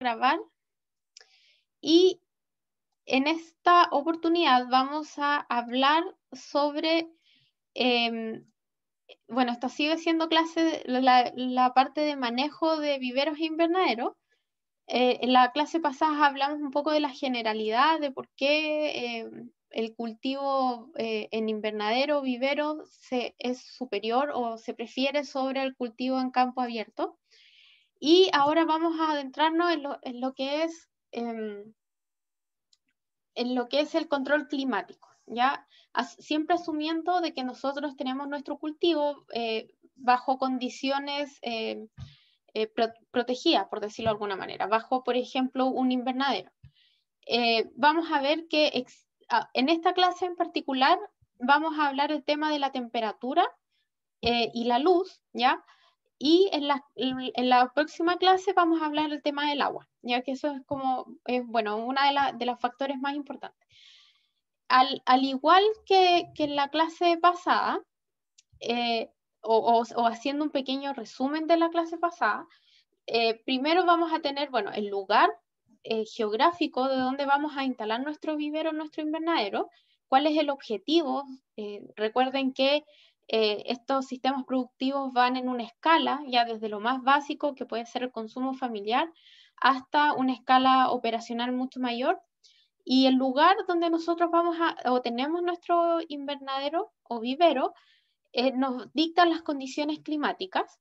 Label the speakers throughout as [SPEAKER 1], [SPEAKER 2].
[SPEAKER 1] grabar. Y en esta oportunidad vamos a hablar sobre, em, bueno, esto sigue siendo clase, la, parte de manejo de viveros e invernaderos. Eh, en la clase pasada hablamos un poco de la generalidad, de por qué em, el cultivo eh, en invernadero o vivero se, es superior o se prefiere sobre el cultivo en campo abierto. Y ahora vamos a adentrarnos en lo, que es em, en lo que es el control climático, ya siempre asumiendo de que nosotros tenemos nuestro cultivo eh, bajo condiciones em, eh, protegidas, por decirlo de alguna manera, bajo, por ejemplo, un invernadero. Eh, vamos a ver que en esta clase en particular vamos a hablar el tema de la temperatura y la luz, ya y en la, próxima clase vamos a hablar del tema del agua, ya que eso es como, bueno, uno de, de, los factores más importantes. Al, igual que, que, en la clase pasada, eh, o, o, haciendo un pequeño resumen de la clase pasada, eh, primero vamos a tener, bueno, el lugar eh, geográfico de donde vamos a instalar nuestro vivero, nuestro invernadero, cuál es el objetivo. recuerden que eh, estos sistemas productivos van en una escala, ya desde lo más básico, que puede ser el consumo familiar, hasta una escala operacional mucho mayor. Y el lugar donde nosotros vamos a, o tenemos nuestro invernadero o vivero, eh, nos dictan las condiciones climáticas,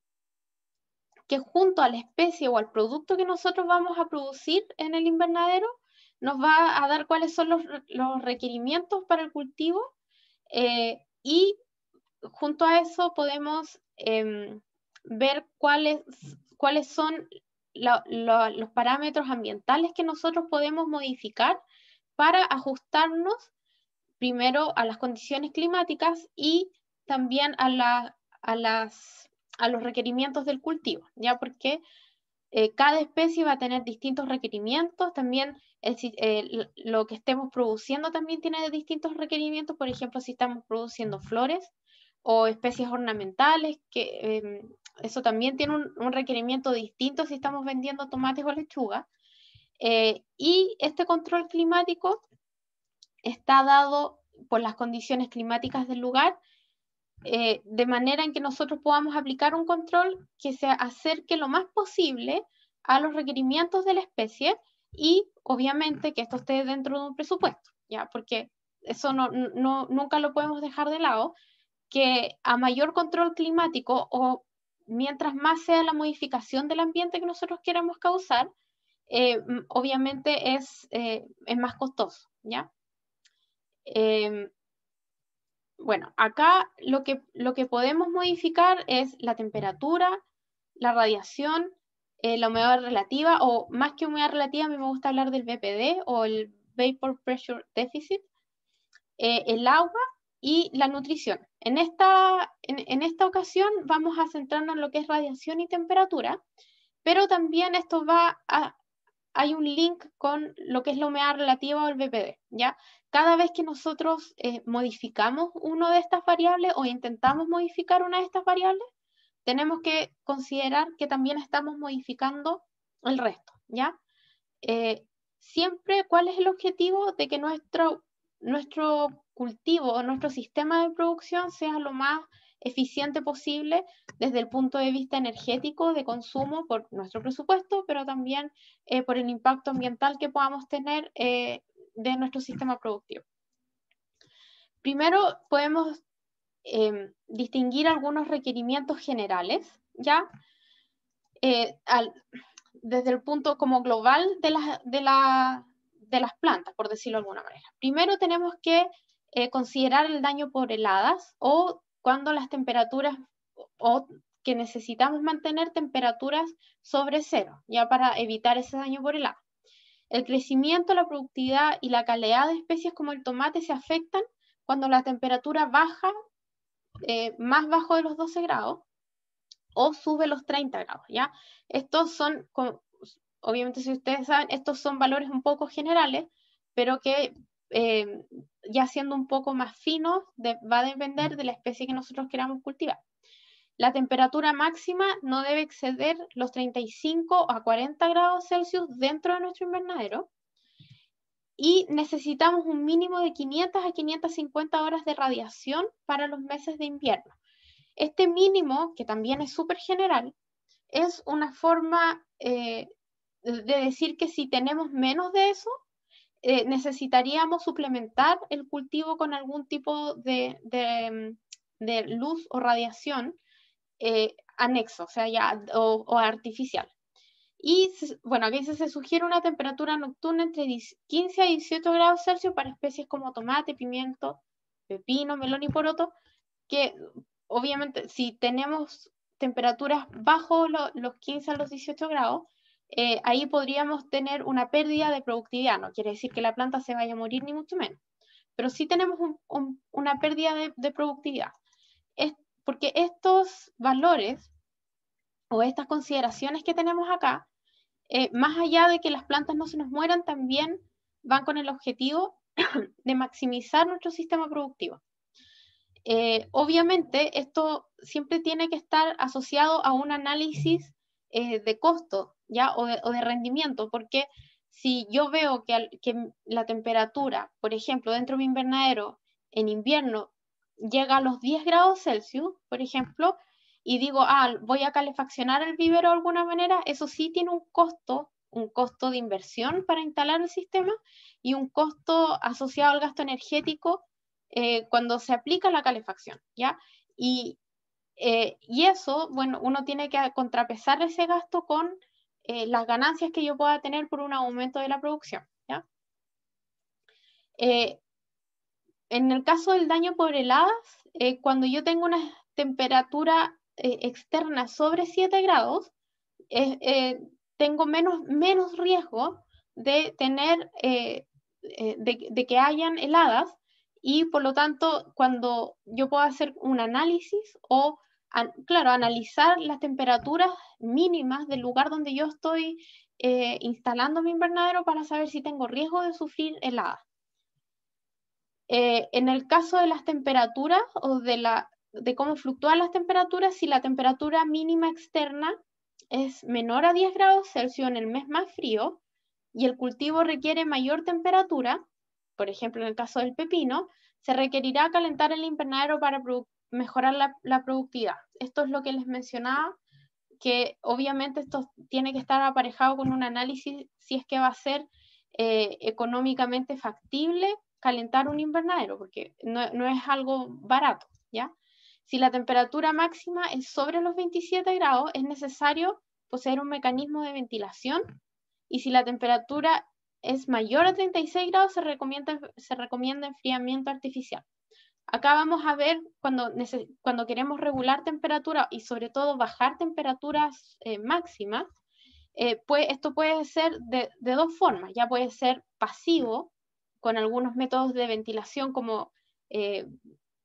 [SPEAKER 1] que junto a la especie o al producto que nosotros vamos a producir en el invernadero, nos va a dar cuáles son los, requerimientos para el cultivo eh, y junto a eso podemos em, ver cuáles, son los parámetros ambientales que nosotros podemos modificar para ajustarnos primero a las condiciones climáticas y también a, los requerimientos del cultivo, ¿ya? Porque eh, cada especie va a tener distintos requerimientos, también lo que estemos produciendo también tiene distintos requerimientos, por ejemplo, si estamos produciendo flores, o especies ornamentales, que em, eso también tiene un, requerimiento distinto si estamos vendiendo tomates o lechuga. Eh, y este control climático está dado por las condiciones climáticas del lugar, eh, de manera en que nosotros podamos aplicar un control que se acerque lo más posible a los requerimientos de la especie y obviamente que esto esté dentro de un presupuesto, ¿ya? Porque eso no, no, nunca lo podemos dejar de lado, que a mayor control climático o mientras más sea la modificación del ambiente que nosotros queramos causar, eh, obviamente eh, es, más costoso, ¿ya? Em, bueno, acá lo que, lo que podemos modificar es la temperatura, la radiación, eh, la humedad relativa, o más que humedad relativa, me gusta hablar del BPD o el Vapor Pressure Deficit, el agua y la nutrición. En esta, en, esta ocasión vamos a centrarnos en lo que es radiación y temperatura, pero también esto va a, hay un link con lo que es la humedad relativa o el BPD. ¿ya? Cada vez que nosotros eh, modificamos una de estas variables o intentamos modificar una de estas variables, tenemos que considerar que también estamos modificando el resto. ¿ya? Eh, siempre, ¿cuál es el objetivo de que nuestro, nuestro cultivo, nuestro sistema de producción sea lo más eficiente posible desde el punto de vista energético, de consumo, por nuestro presupuesto, pero también eh, por el impacto ambiental que podamos tener eh, de nuestro sistema productivo. Primero, podemos em, distinguir algunos requerimientos generales, ¿ya? Eh, desde el punto como global de, de, de las plantas, por decirlo de alguna manera. Primero tenemos que eh, considerar el daño por heladas o cuando las temperaturas o que necesitamos mantener temperaturas sobre cero, ya para evitar ese daño por helada. El crecimiento, la productividad y la calidad de especies como el tomate se afectan cuando la temperatura baja eh, más bajo de los 12 grados o sube los 30 grados, ¿ya? Estos son, obviamente si ustedes saben, estos son valores un poco generales, pero que eh, ya siendo un poco más finos, va a depender de la especie que nosotros queramos cultivar. La temperatura máxima no debe exceder los 35 a 40 grados Celsius dentro de nuestro invernadero y necesitamos un mínimo de 500 a 550 horas de radiación para los meses de invierno. Este mínimo, que también es súper general, es una forma eh, de decir que si tenemos menos de eso, eh, necesitaríamos suplementar el cultivo con algún tipo de, de, mm, luz o radiación eh, anexo, o artificial. Y bueno, aquí se, se, sugiere una temperatura nocturna entre 15 a 18 grados Celsius para especies como tomate, pimiento, pepino, melón y poroto, que obviamente si tenemos temperaturas bajo los 15 a los 18 grados, eh, ahí podríamos tener una pérdida de productividad. No quiere decir que la planta se vaya a morir, ni mucho menos, pero sí tenemos una pérdida de, productividad. Es porque estos valores o estas consideraciones que tenemos acá, eh, más allá de que las plantas no se nos mueran, también van con el objetivo de maximizar nuestro sistema productivo. Eh, obviamente, esto siempre tiene que estar asociado a un análisis eh, de costo, ¿ya? O de, rendimiento, porque si yo veo que, la temperatura, por ejemplo, dentro de mi invernadero, en invierno, llega a los 10 grados Celsius, por ejemplo, y digo, ah, voy a calefaccionar el vivero de alguna manera, eso sí tiene un costo, un costo de inversión para instalar el sistema y un costo asociado al gasto energético eh, cuando se aplica la calefacción, ¿ya? Y eh, y eso, bueno, uno tiene que contrapesar ese gasto con eh, las ganancias que yo pueda tener por un aumento de la producción. ¿ya? Eh, en el caso del daño por heladas, cuando yo tengo una temperatura externa sobre 7 grados, tengo menos, menos riesgo de tener, de, de que hayan heladas y por lo tanto, cuando yo puedo hacer un análisis o claro, analizar las temperaturas mínimas del lugar donde yo estoy eh, instalando mi invernadero para saber si tengo riesgo de sufrir heladas. Eh, en el caso de las temperaturas o de, la, de cómo fluctúan las temperaturas, si la temperatura mínima externa es menor a 10 grados Celsius en el mes más frío y el cultivo requiere mayor temperatura, por ejemplo en el caso del pepino, se requerirá calentar el invernadero para producir mejorar la, productividad. Esto es lo que les mencionaba, que obviamente esto tiene que estar aparejado con un análisis si es que va a ser eh, económicamente factible calentar un invernadero, porque no, no, es algo barato, ¿ya? Si la temperatura máxima es sobre los 27 grados, es necesario poseer un mecanismo de ventilación y si la temperatura es mayor a 36 grados, se recomienda, se recomienda enfriamiento artificial. Acá vamos a ver cuando, cuando queremos regular temperatura y sobre todo bajar temperaturas eh, máximas, pues esto puede ser de, de, dos formas. Ya puede ser pasivo, con algunos métodos de ventilación como, eh,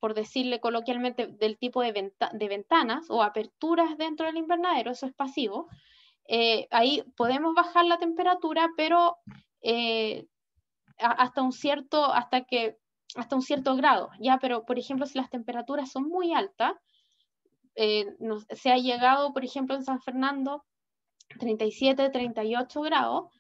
[SPEAKER 1] por decirle coloquialmente, del tipo de, de, ventanas o aperturas dentro del invernadero, eso es pasivo. ahí podemos bajar la temperatura, pero hasta un cierto, hasta que hasta un cierto grado, ¿ya? Pero, por ejemplo, si las temperaturas son muy altas, eh, se ha llegado, por ejemplo, en San Fernando, 37, 38 grados,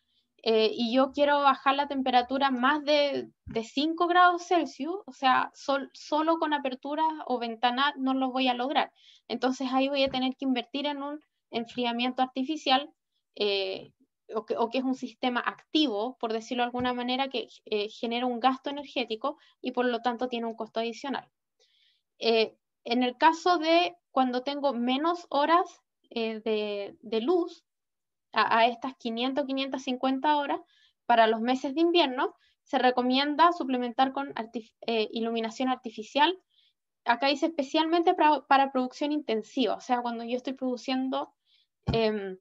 [SPEAKER 1] eh, y yo quiero bajar la temperatura más de, 5 grados Celsius, o sea, solo con apertura o ventanas no lo voy a lograr. Entonces ahí voy a tener que invertir en un enfriamiento artificial eh, o que, es un sistema activo, por decirlo de alguna manera, que eh, genera un gasto energético y por lo tanto tiene un costo adicional. Eh, en el caso de cuando tengo menos horas eh, de, luz, a, estas 500, 550 horas, para los meses de invierno, se recomienda suplementar con iluminación artificial. Acá dice especialmente para, producción intensiva, o sea, cuando yo estoy produciendo em,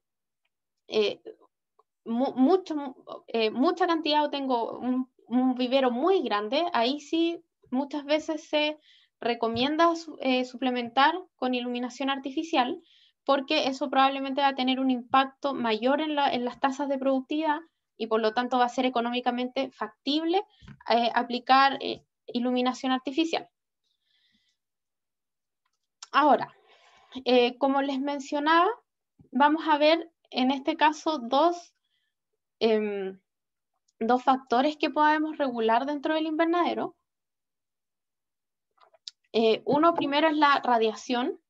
[SPEAKER 1] eh, mucha cantidad o tengo un, vivero muy grande, ahí sí muchas veces se recomienda eh, suplementar con iluminación artificial porque eso probablemente va a tener un impacto mayor en, las tasas de productividad y por lo tanto va a ser económicamente factible eh, aplicar iluminación artificial. Ahora, como les mencionaba, vamos a ver en este caso dos Em, dos factores que podemos regular dentro del invernadero. Eh, uno primero es la radiación,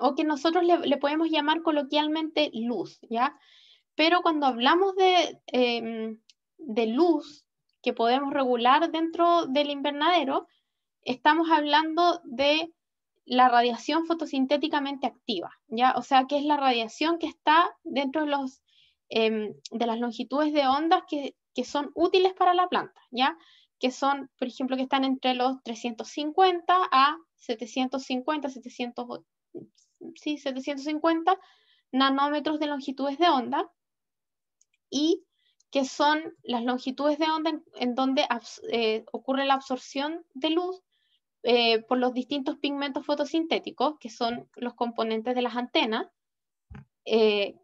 [SPEAKER 1] o que nosotros le, podemos llamar coloquialmente luz, ¿ya? Pero cuando hablamos de, em, de luz que podemos regular dentro del invernadero, estamos hablando de la radiación fotosintéticamente activa, ¿ya? O sea, que es la radiación que está dentro de los Em, de las longitudes de ondas que, son útiles para la planta, ¿ya? Que son, por ejemplo, que están entre los 350 a 750, 700, sí, 750 nanómetros de longitudes de onda y que son las longitudes de onda en, donde eh, ocurre la absorción de luz eh, por los distintos pigmentos fotosintéticos, que son los componentes de las antenas, eh,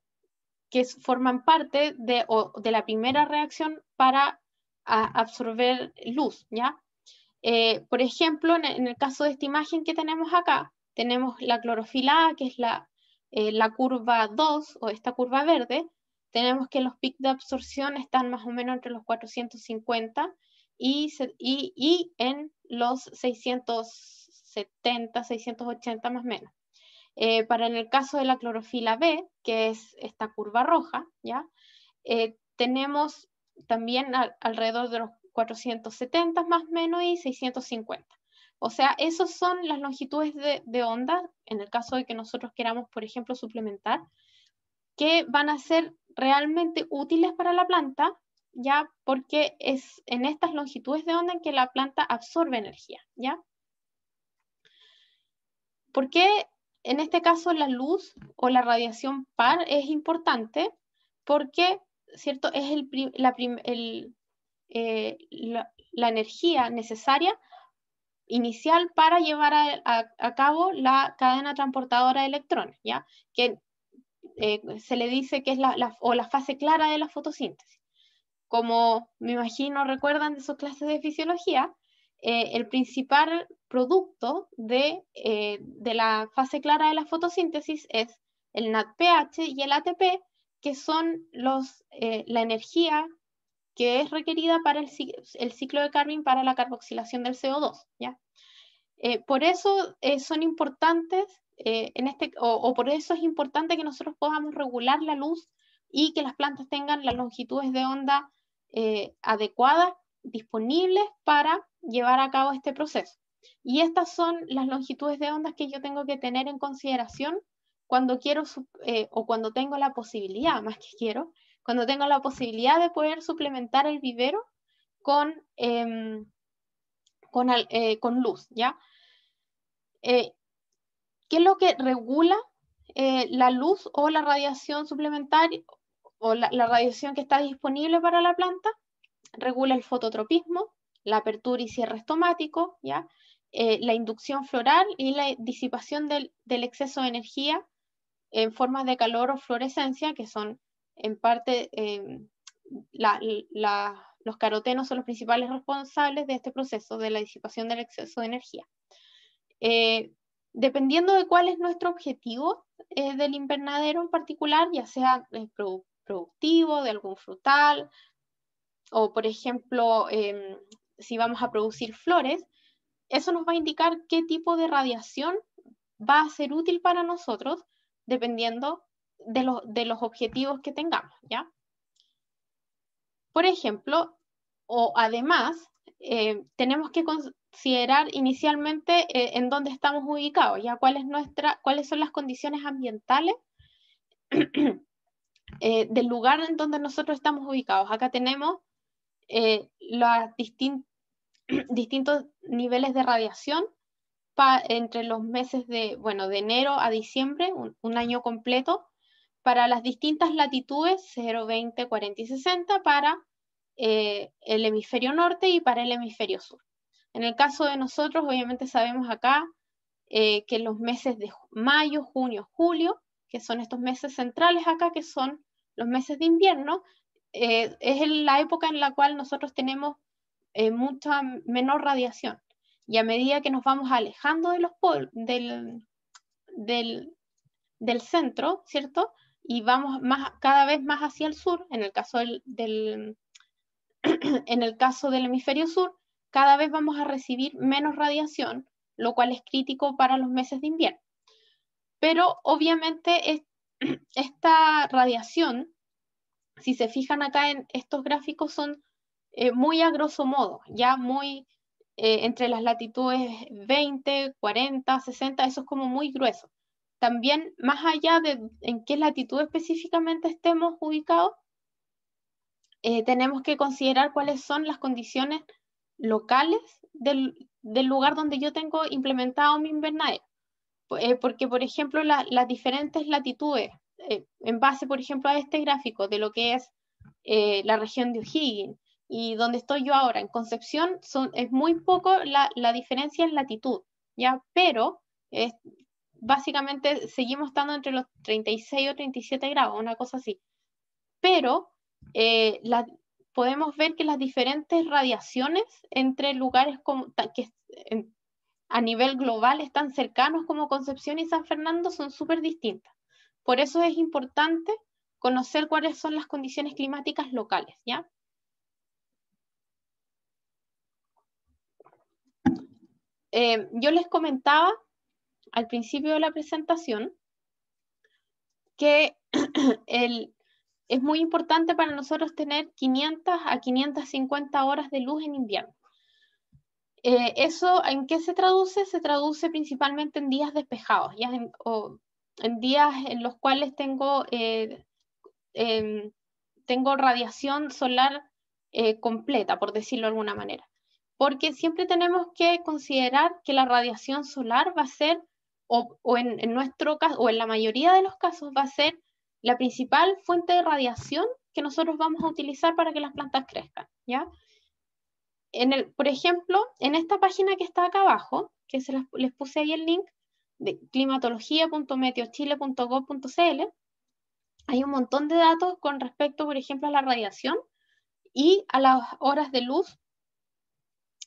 [SPEAKER 1] que forman parte de, la primera reacción para absorber luz, ¿ya? Eh, por ejemplo, en, el caso de esta imagen que tenemos acá, tenemos la clorofila A, que es la, eh, curva 2, o esta curva verde, tenemos que los picos de absorción están más o menos entre los 450 y, y, y en los 670, 680 más o menos. Eh, para en el caso de la clorofila B, que es esta curva roja, ¿ya? Eh, tenemos también alrededor de los 470 más o menos y 650. O sea, esas son las longitudes de, onda, en el caso de que nosotros queramos, por ejemplo, suplementar, que van a ser realmente útiles para la planta, ya porque es en estas longitudes de onda en que la planta absorbe energía, ¿ya? ¿Por qué en este caso la luz o la radiación par es importante porque, ¿cierto? Es el, eh, la, la, energía necesaria inicial para llevar a, cabo la cadena transportadora de electrones, ¿ya? Que eh, se le dice que es la, o la fase clara de la fotosíntesis. Como me imagino recuerdan de sus clases de fisiología, eh, el principal producto eh, de, la fase clara de la fotosíntesis es el NADPH y el ATP, que son los, eh, la energía que es requerida para el, ciclo de carbón para la carboxilación del CO2. ¿ya? Eh, por eso son importantes, en este, por eso es importante que nosotros podamos regular la luz y que las plantas tengan las longitudes de onda adecuadas, disponibles para llevar a cabo este proceso. Y estas son las longitudes de ondas que yo tengo que tener en consideración cuando quiero eh, o cuando tengo la posibilidad, más que quiero, cuando tengo la posibilidad de poder suplementar el vivero con, em, eh, luz, ¿ya? Eh, ¿Qué es lo que regula la luz o la radiación suplementaria o la, la radiación que está disponible para la planta? Regula el fototropismo, la apertura y cierre estomático, ¿ya? Eh, la inducción floral y la disipación del, exceso de energía en formas de calor o fluorescencia, que son en parte em, los carotenos son los principales responsables de este proceso de la disipación del exceso de energía. Eh, dependiendo de cuál es nuestro objetivo eh, del invernadero en particular, ya sea productivo, de algún frutal, o por ejemplo, em, si vamos a producir flores, eso nos va a indicar qué tipo de radiación va a ser útil para nosotros dependiendo de los, de los objetivos que tengamos, ¿ya? Por ejemplo, o además, eh, tenemos que considerar inicialmente eh, en dónde estamos ubicados, ya nuestra, cuáles son las condiciones ambientales eh, del lugar en donde nosotros estamos ubicados. Acá tenemos las distintas distintos niveles de radiación entre los meses de, bueno, de enero a diciembre, un, año completo, para las distintas latitudes 0, 20, 40 y 60 para eh, el hemisferio norte y para el hemisferio sur. En el caso de nosotros, obviamente sabemos acá eh, que los meses de mayo, junio, julio, que son estos meses centrales acá, que son los meses de invierno, eh, es la época en la cual nosotros tenemos eh, mucha menor radiación. Y a medida que nos vamos alejando de los del, del, centro, ¿cierto? Y vamos más, cada vez más hacia el sur, en el caso del, en el caso del hemisferio sur, cada vez vamos a recibir menos radiación, lo cual es crítico para los meses de invierno. Pero obviamente esta radiación, si se fijan acá en estos gráficos, son eh, muy a grosso modo, ya muy eh, entre las latitudes 20, 40, 60, eso es como muy grueso. También más allá de en qué latitud específicamente estemos ubicados, eh, tenemos que considerar cuáles son las condiciones locales del, lugar donde yo tengo implementado mi invernadero. porque, por ejemplo, las diferentes latitudes, en base, por ejemplo, a este gráfico de lo que es la región de O'Higgins, y donde estoy yo ahora, en Concepción, son, es muy poco la, la diferencia en latitud, ¿ya? Pero es, básicamente seguimos estando entre los 36 o 37 grados, una cosa así. Pero eh, podemos ver que las diferentes radiaciones entre lugares como, que a nivel global están cercanos como Concepción y San Fernando son súper distintas. Por eso es importante conocer cuáles son las condiciones climáticas locales, ¿ya? Eh, yo les comentaba al principio de la presentación que es muy importante para nosotros tener 500 a 550 horas de luz en invierno. Eh, ¿Eso en qué se traduce? Se traduce principalmente en días despejados, en, días en los cuales tengo, eh, em, tengo radiación solar completa, por decirlo de alguna manera porque siempre tenemos que considerar que la radiación solar va a ser, o, en, nuestro caso, o en la mayoría de los casos, va a ser la principal fuente de radiación que nosotros vamos a utilizar para que las plantas crezcan, ¿ya? por ejemplo, en esta página que está acá abajo, que se les puse ahí el link, de climatología.meteochile.gov.cl, hay un montón de datos con respecto, por ejemplo, a la radiación y a las horas de luz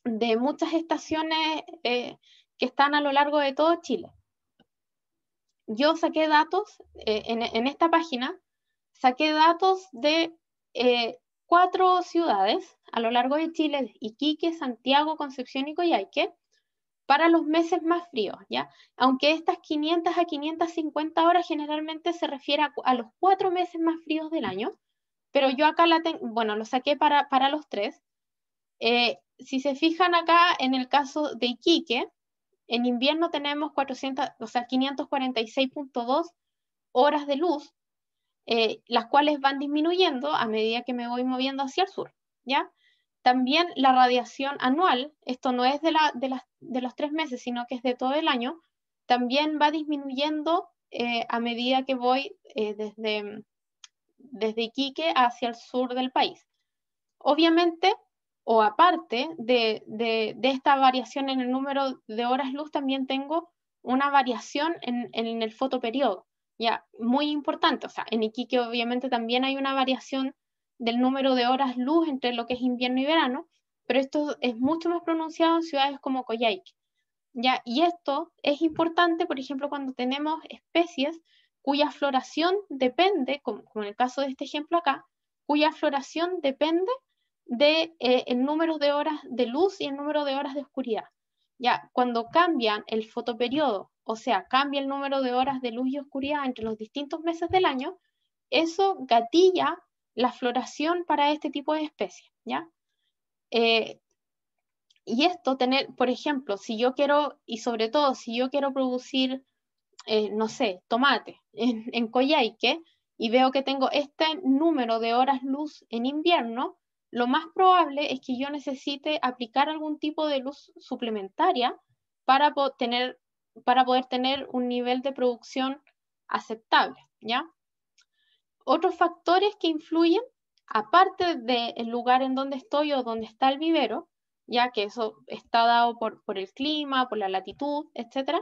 [SPEAKER 1] de muchas estaciones eh, que están a lo largo de todo Chile. Yo saqué datos eh, en, esta página, saqué datos de eh, cuatro ciudades a lo largo de Chile, Iquique, Santiago, Concepción y Coyhaique, para los meses más fríos, ¿ya? Aunque estas 500 a 550 horas generalmente se refiere a, los cuatro meses más fríos del año, pero yo acá la bueno, lo saqué para, para los tres, si se fijan acá en el caso de Iquique, en invierno tenemos 400, o sea, 546.2 horas de luz, eh, las cuales van disminuyendo a medida que me voy moviendo hacia el sur, ¿ya? También la radiación anual, esto no es de, la, de, los tres meses, sino que es de todo el año, también va disminuyendo eh, a medida que voy eh, desde, desde Iquique hacia el sur del país. Obviamente, o aparte de, esta variación en el número de horas luz, también tengo una variación en, en, el fotoperiodo, ya, muy importante. O sea, en Iquique obviamente también hay una variación del número de horas luz entre lo que es invierno y verano, pero esto es mucho más pronunciado en ciudades como Coyhaique. ¿ya? Y esto es importante, por ejemplo, cuando tenemos especies cuya floración depende, como, como en el caso de este ejemplo acá, cuya floración depende de eh, el número de horas de luz y el número de horas de oscuridad. Ya, cuando cambian el fotoperiodo, o sea, cambia el número de horas de luz y oscuridad entre los distintos meses del año, eso gatilla la floración para este tipo de especies, ¿ya? Eh, y esto tener, por ejemplo, si yo quiero, y sobre todo si yo quiero producir, eh, no sé, tomate en, en Coyhaique, y veo que tengo este número de horas luz en invierno, lo más probable es que yo necesite aplicar algún tipo de luz suplementaria para, poder tener un nivel de producción aceptable, ¿ya? Otros factores que influyen, aparte del lugar en donde estoy o donde está el vivero, ya que eso está dado por, el clima, por la latitud, etc.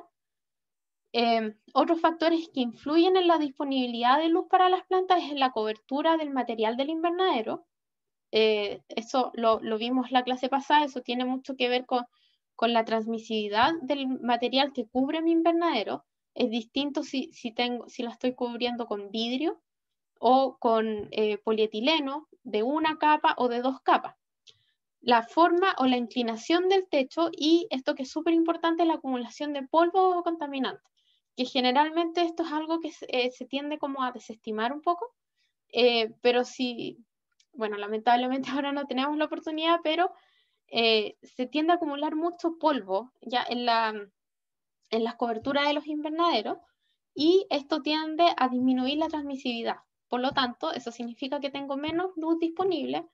[SPEAKER 1] Eh, otros factores que influyen en la disponibilidad de luz para las plantas es la cobertura del material del invernadero, eh, eso lo, lo, vimos la clase pasada, eso tiene mucho que ver con, con la transmisividad del material que cubre mi invernadero. Es distinto si, tengo, si la estoy cubriendo con vidrio o con eh, polietileno de una capa o de dos capas. La forma o la inclinación del techo y esto que es súper importante, la acumulación de polvo o contaminante, que generalmente esto es algo que se, eh, tiende como a desestimar un poco, pero si, bueno, lamentablemente ahora no tenemos la oportunidad, pero eh, se tiende a acumular mucho polvo ya en, la, en las coberturas de los invernaderos y esto tiende a disminuir la transmisividad. Por lo tanto, eso significa que tengo menos luz disponible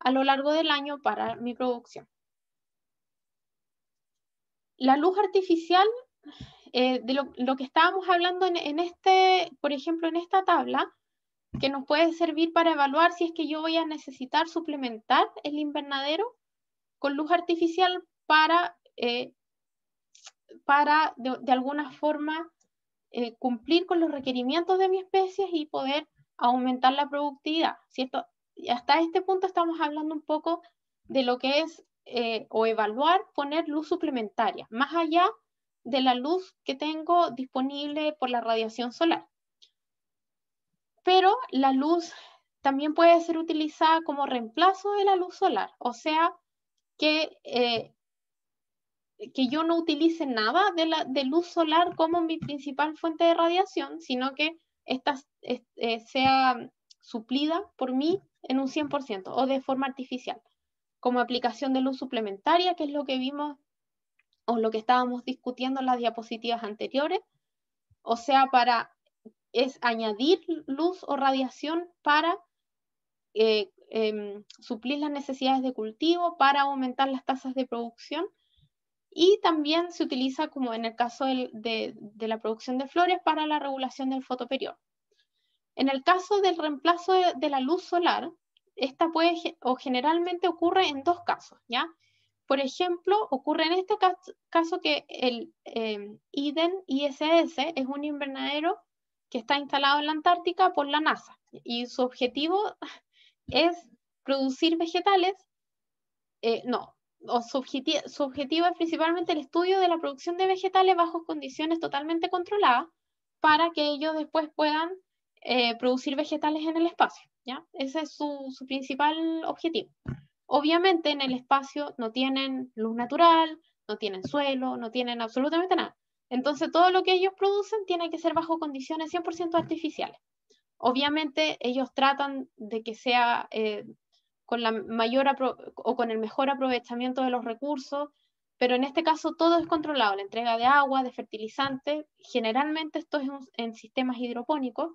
[SPEAKER 1] a lo largo del año para mi producción. La luz artificial, eh, de lo, que estábamos hablando en, este, por ejemplo, en esta tabla, que nos puede servir para evaluar si es que yo voy a necesitar suplementar el invernadero con luz artificial para, eh, para de, alguna forma eh, cumplir con los requerimientos de mi especie y poder aumentar la productividad, ¿cierto? hasta este punto estamos hablando un poco de lo que es eh, o evaluar poner luz suplementaria, más allá de la luz que tengo disponible por la radiación solar. Pero la luz también puede ser utilizada como reemplazo de la luz solar, o sea, que, eh, que yo no utilice nada de, la, luz solar como mi principal fuente de radiación, sino que esta eh, sea suplida por mí en un 100% o de forma artificial, como aplicación de luz suplementaria, que es lo que vimos o lo que estábamos discutiendo en las diapositivas anteriores, o sea, para es añadir luz o radiación para eh, em, suplir las necesidades de cultivo, para aumentar las tasas de producción. Y también se utiliza, como en el caso de, la producción de flores, para la regulación del fotoperiodo. En el caso del reemplazo de, la luz solar, esta puede o generalmente ocurre en dos casos, ¿ya? Por ejemplo, ocurre en este caso, que el IDEN em, ISS es un invernadero que está instalado en la Antártica por la NASA. Y su objetivo es producir vegetales, eh, no, su, objetivo, es principalmente el estudio de la producción de vegetales bajo condiciones totalmente controladas para que ellos después puedan eh, producir vegetales en el espacio. ¿ya? Ese es su principal objetivo. Obviamente en el espacio no tienen luz natural, no tienen suelo, no tienen absolutamente nada. Entonces, todo lo que ellos producen tiene que ser bajo condiciones 100% artificiales. Obviamente, ellos tratan de que sea eh, con la mayor o con el mejor aprovechamiento de los recursos, pero en este caso todo es controlado, la entrega de agua, de fertilizantes, generalmente esto es en sistemas hidropónicos,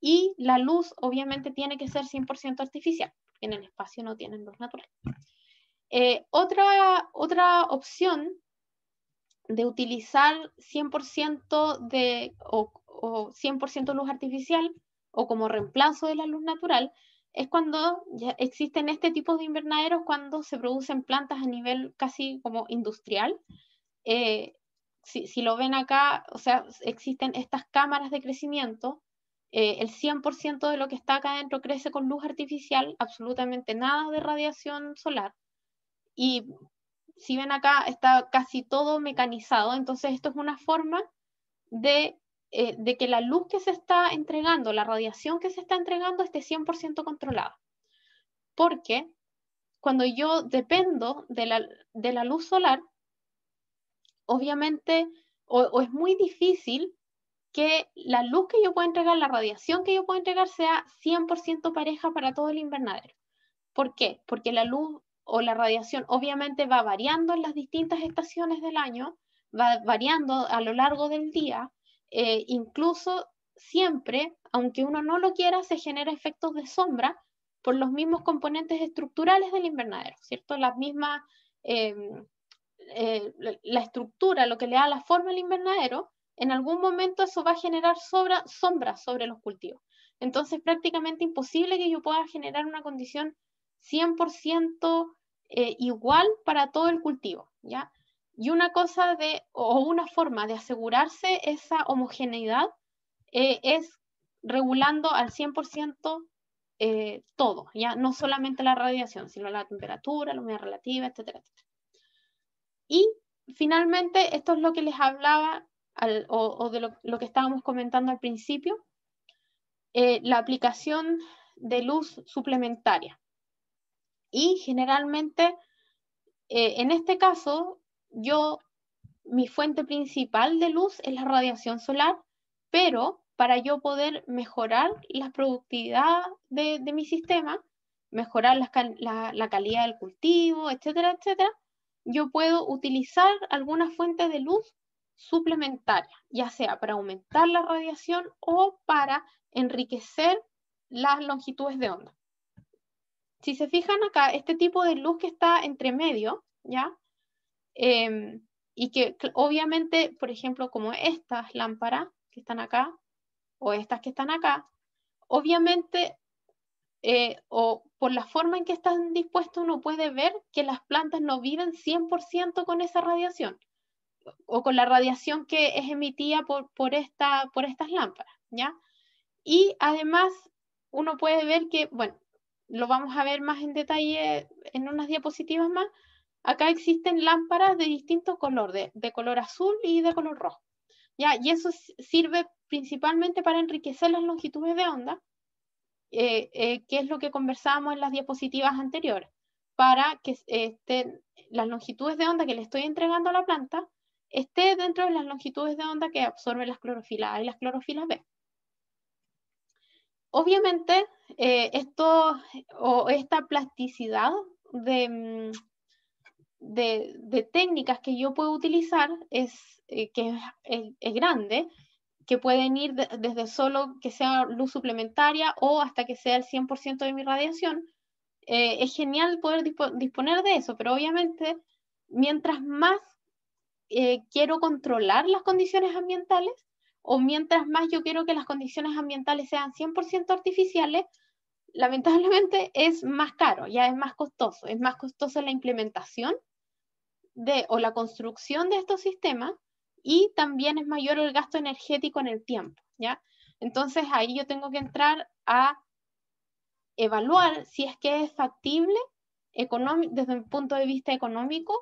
[SPEAKER 1] y la luz obviamente tiene que ser 100% artificial, en el espacio no tienen luz natural. Eh, otra, otra opción de utilizar 100% de, 100% luz artificial o como reemplazo de la luz natural, es cuando ya existen este tipo de invernaderos, cuando se producen plantas a nivel casi como industrial. Eh, si, lo ven acá, o sea, existen estas cámaras de crecimiento. Eh, el 100% de lo que está acá adentro crece con luz artificial, absolutamente nada de radiación solar. Y si ven acá, está casi todo mecanizado, entonces esto es una forma eh, de, que la luz que se está entregando, la radiación que se está entregando, esté 100% controlada. Porque cuando yo dependo de la, luz solar, obviamente, o, es muy difícil que la luz que yo pueda entregar, la radiación que yo pueda entregar sea 100% pareja para todo el invernadero. ¿Por qué? Porque la luz o la radiación obviamente va variando en las distintas estaciones del año, va variando a lo largo del día, eh, incluso siempre, aunque uno no lo quiera, se genera efectos de sombra por los mismos componentes estructurales del invernadero, ¿cierto? Las misma em, eh, la estructura, lo que le da la forma al invernadero, en algún momento eso va a generar sombra sobre los cultivos. Entonces, prácticamente imposible que yo pueda generar una condición 100% eh, igual para todo el cultivo, ¿ya? Y una cosa de, o una forma de asegurarse esa homogeneidad eh, es regulando al 100% eh, todo, ¿ya? No solamente la radiación, sino la temperatura, la humedad relativa, etcétera, Y finalmente, esto es lo que les hablaba o, de lo, que estábamos comentando al principio, la aplicación de luz suplementaria. Y generalmente, eh, en este caso, yo, mi fuente principal de luz es la radiación solar, pero para yo poder mejorar la productividad de, mi sistema, mejorar la, calidad del cultivo, etcétera, etcétera, yo puedo utilizar alguna fuente de luz suplementaria, ya sea para aumentar la radiación o para enriquecer las longitudes de onda si se fijan acá, este tipo de luz que está entre medio, ¿ya? Em, y que obviamente, por ejemplo, como estas lámparas que están acá, o estas que están acá, obviamente, eh, o por la forma en que están dispuestos, uno puede ver que las plantas no viven 100% con esa radiación, o con la radiación que es emitida por, esta, por estas lámparas, ¿ya? Y además, uno puede ver que, bueno, lo vamos a ver más en detalle en unas diapositivas más, acá existen lámparas de distinto color, de, color azul y de color rojo. ¿ya? Y eso sirve principalmente para enriquecer las longitudes de onda, eh, eh, que es lo que conversábamos en las diapositivas anteriores, para que este, las longitudes de onda que le estoy entregando a la planta esté dentro de las longitudes de onda que absorben las clorofilas A y las clorofilas B. Obviamente, eh, esto eh, esta plasticidad mm, de, de, técnicas que yo puedo utilizar es eh, que es, grande, que pueden ir desde solo que sea luz suplementaria o hasta que sea el 100% de mi radiación. es genial poder disponer de eso, pero obviamente mientras más quiero controlar las condiciones ambientales, o mientras más yo quiero que las condiciones ambientales sean 100% artificiales, lamentablemente es más caro, ya es más costoso, es más costoso la implementación de, o la construcción de estos sistemas y también es mayor el gasto energético en el tiempo, ¿ya? Entonces ahí yo tengo que entrar a evaluar si es que es factible desde un punto de vista económico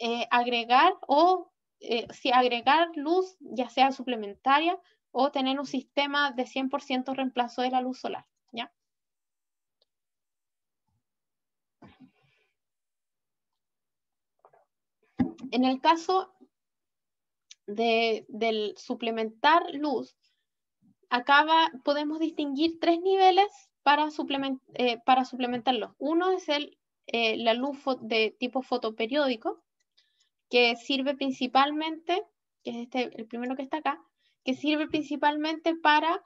[SPEAKER 1] eh, agregar o eh, si agregar luz, ya sea suplementaria o tener un sistema de 100% reemplazo de la luz solar. En el caso de, del suplementar luz, acaba, podemos distinguir tres niveles para, suplement, eh, Uno es eh, la luz de tipo fotoperiódico, que sirve principalmente, que es este, el primero que está acá, que sirve principalmente para,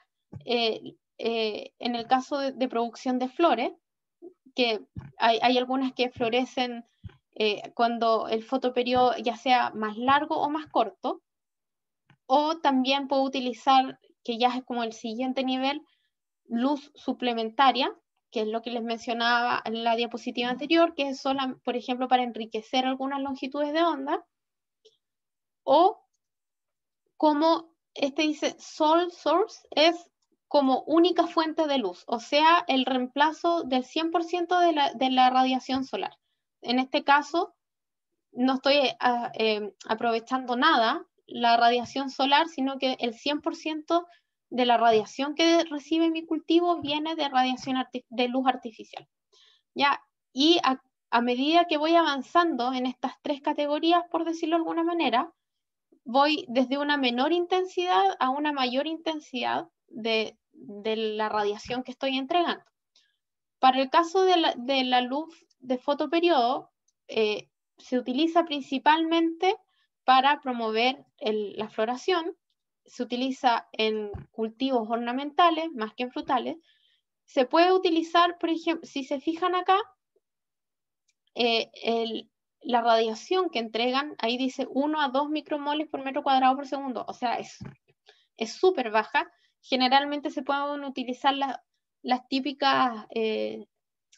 [SPEAKER 1] eh, eh, en el caso de, producción de flores, que hay, algunas que florecen eh, cuando el fotoperiodo ya sea más largo o más corto, o también puedo utilizar, que ya es como el siguiente nivel, luz suplementaria, que es lo que les mencionaba en la diapositiva anterior, que es sola, por ejemplo, para enriquecer algunas longitudes de onda, o como este dice sole source es como única fuente de luz, o sea, el reemplazo del 100% de la, de la radiación solar. En este caso, no estoy ah, eh, aprovechando nada la radiación solar, sino que el 100% de la radiación que recibe mi cultivo viene de radiación de luz artificial. ¿ya? Y a, medida que voy avanzando en estas tres categorías, por decirlo de alguna manera, voy desde una menor intensidad a una mayor intensidad de, la radiación que estoy entregando. Para el caso de la, luz de fotoperiodo, eh, se utiliza principalmente para promover la floración, se utiliza en cultivos ornamentales más que en frutales. Se puede utilizar, por ejemplo, si se fijan acá, eh, la radiación que entregan, ahí dice 1 a 2 micromoles por metro cuadrado por segundo, o sea, es súper baja. Generalmente se pueden utilizar las, típicas, eh,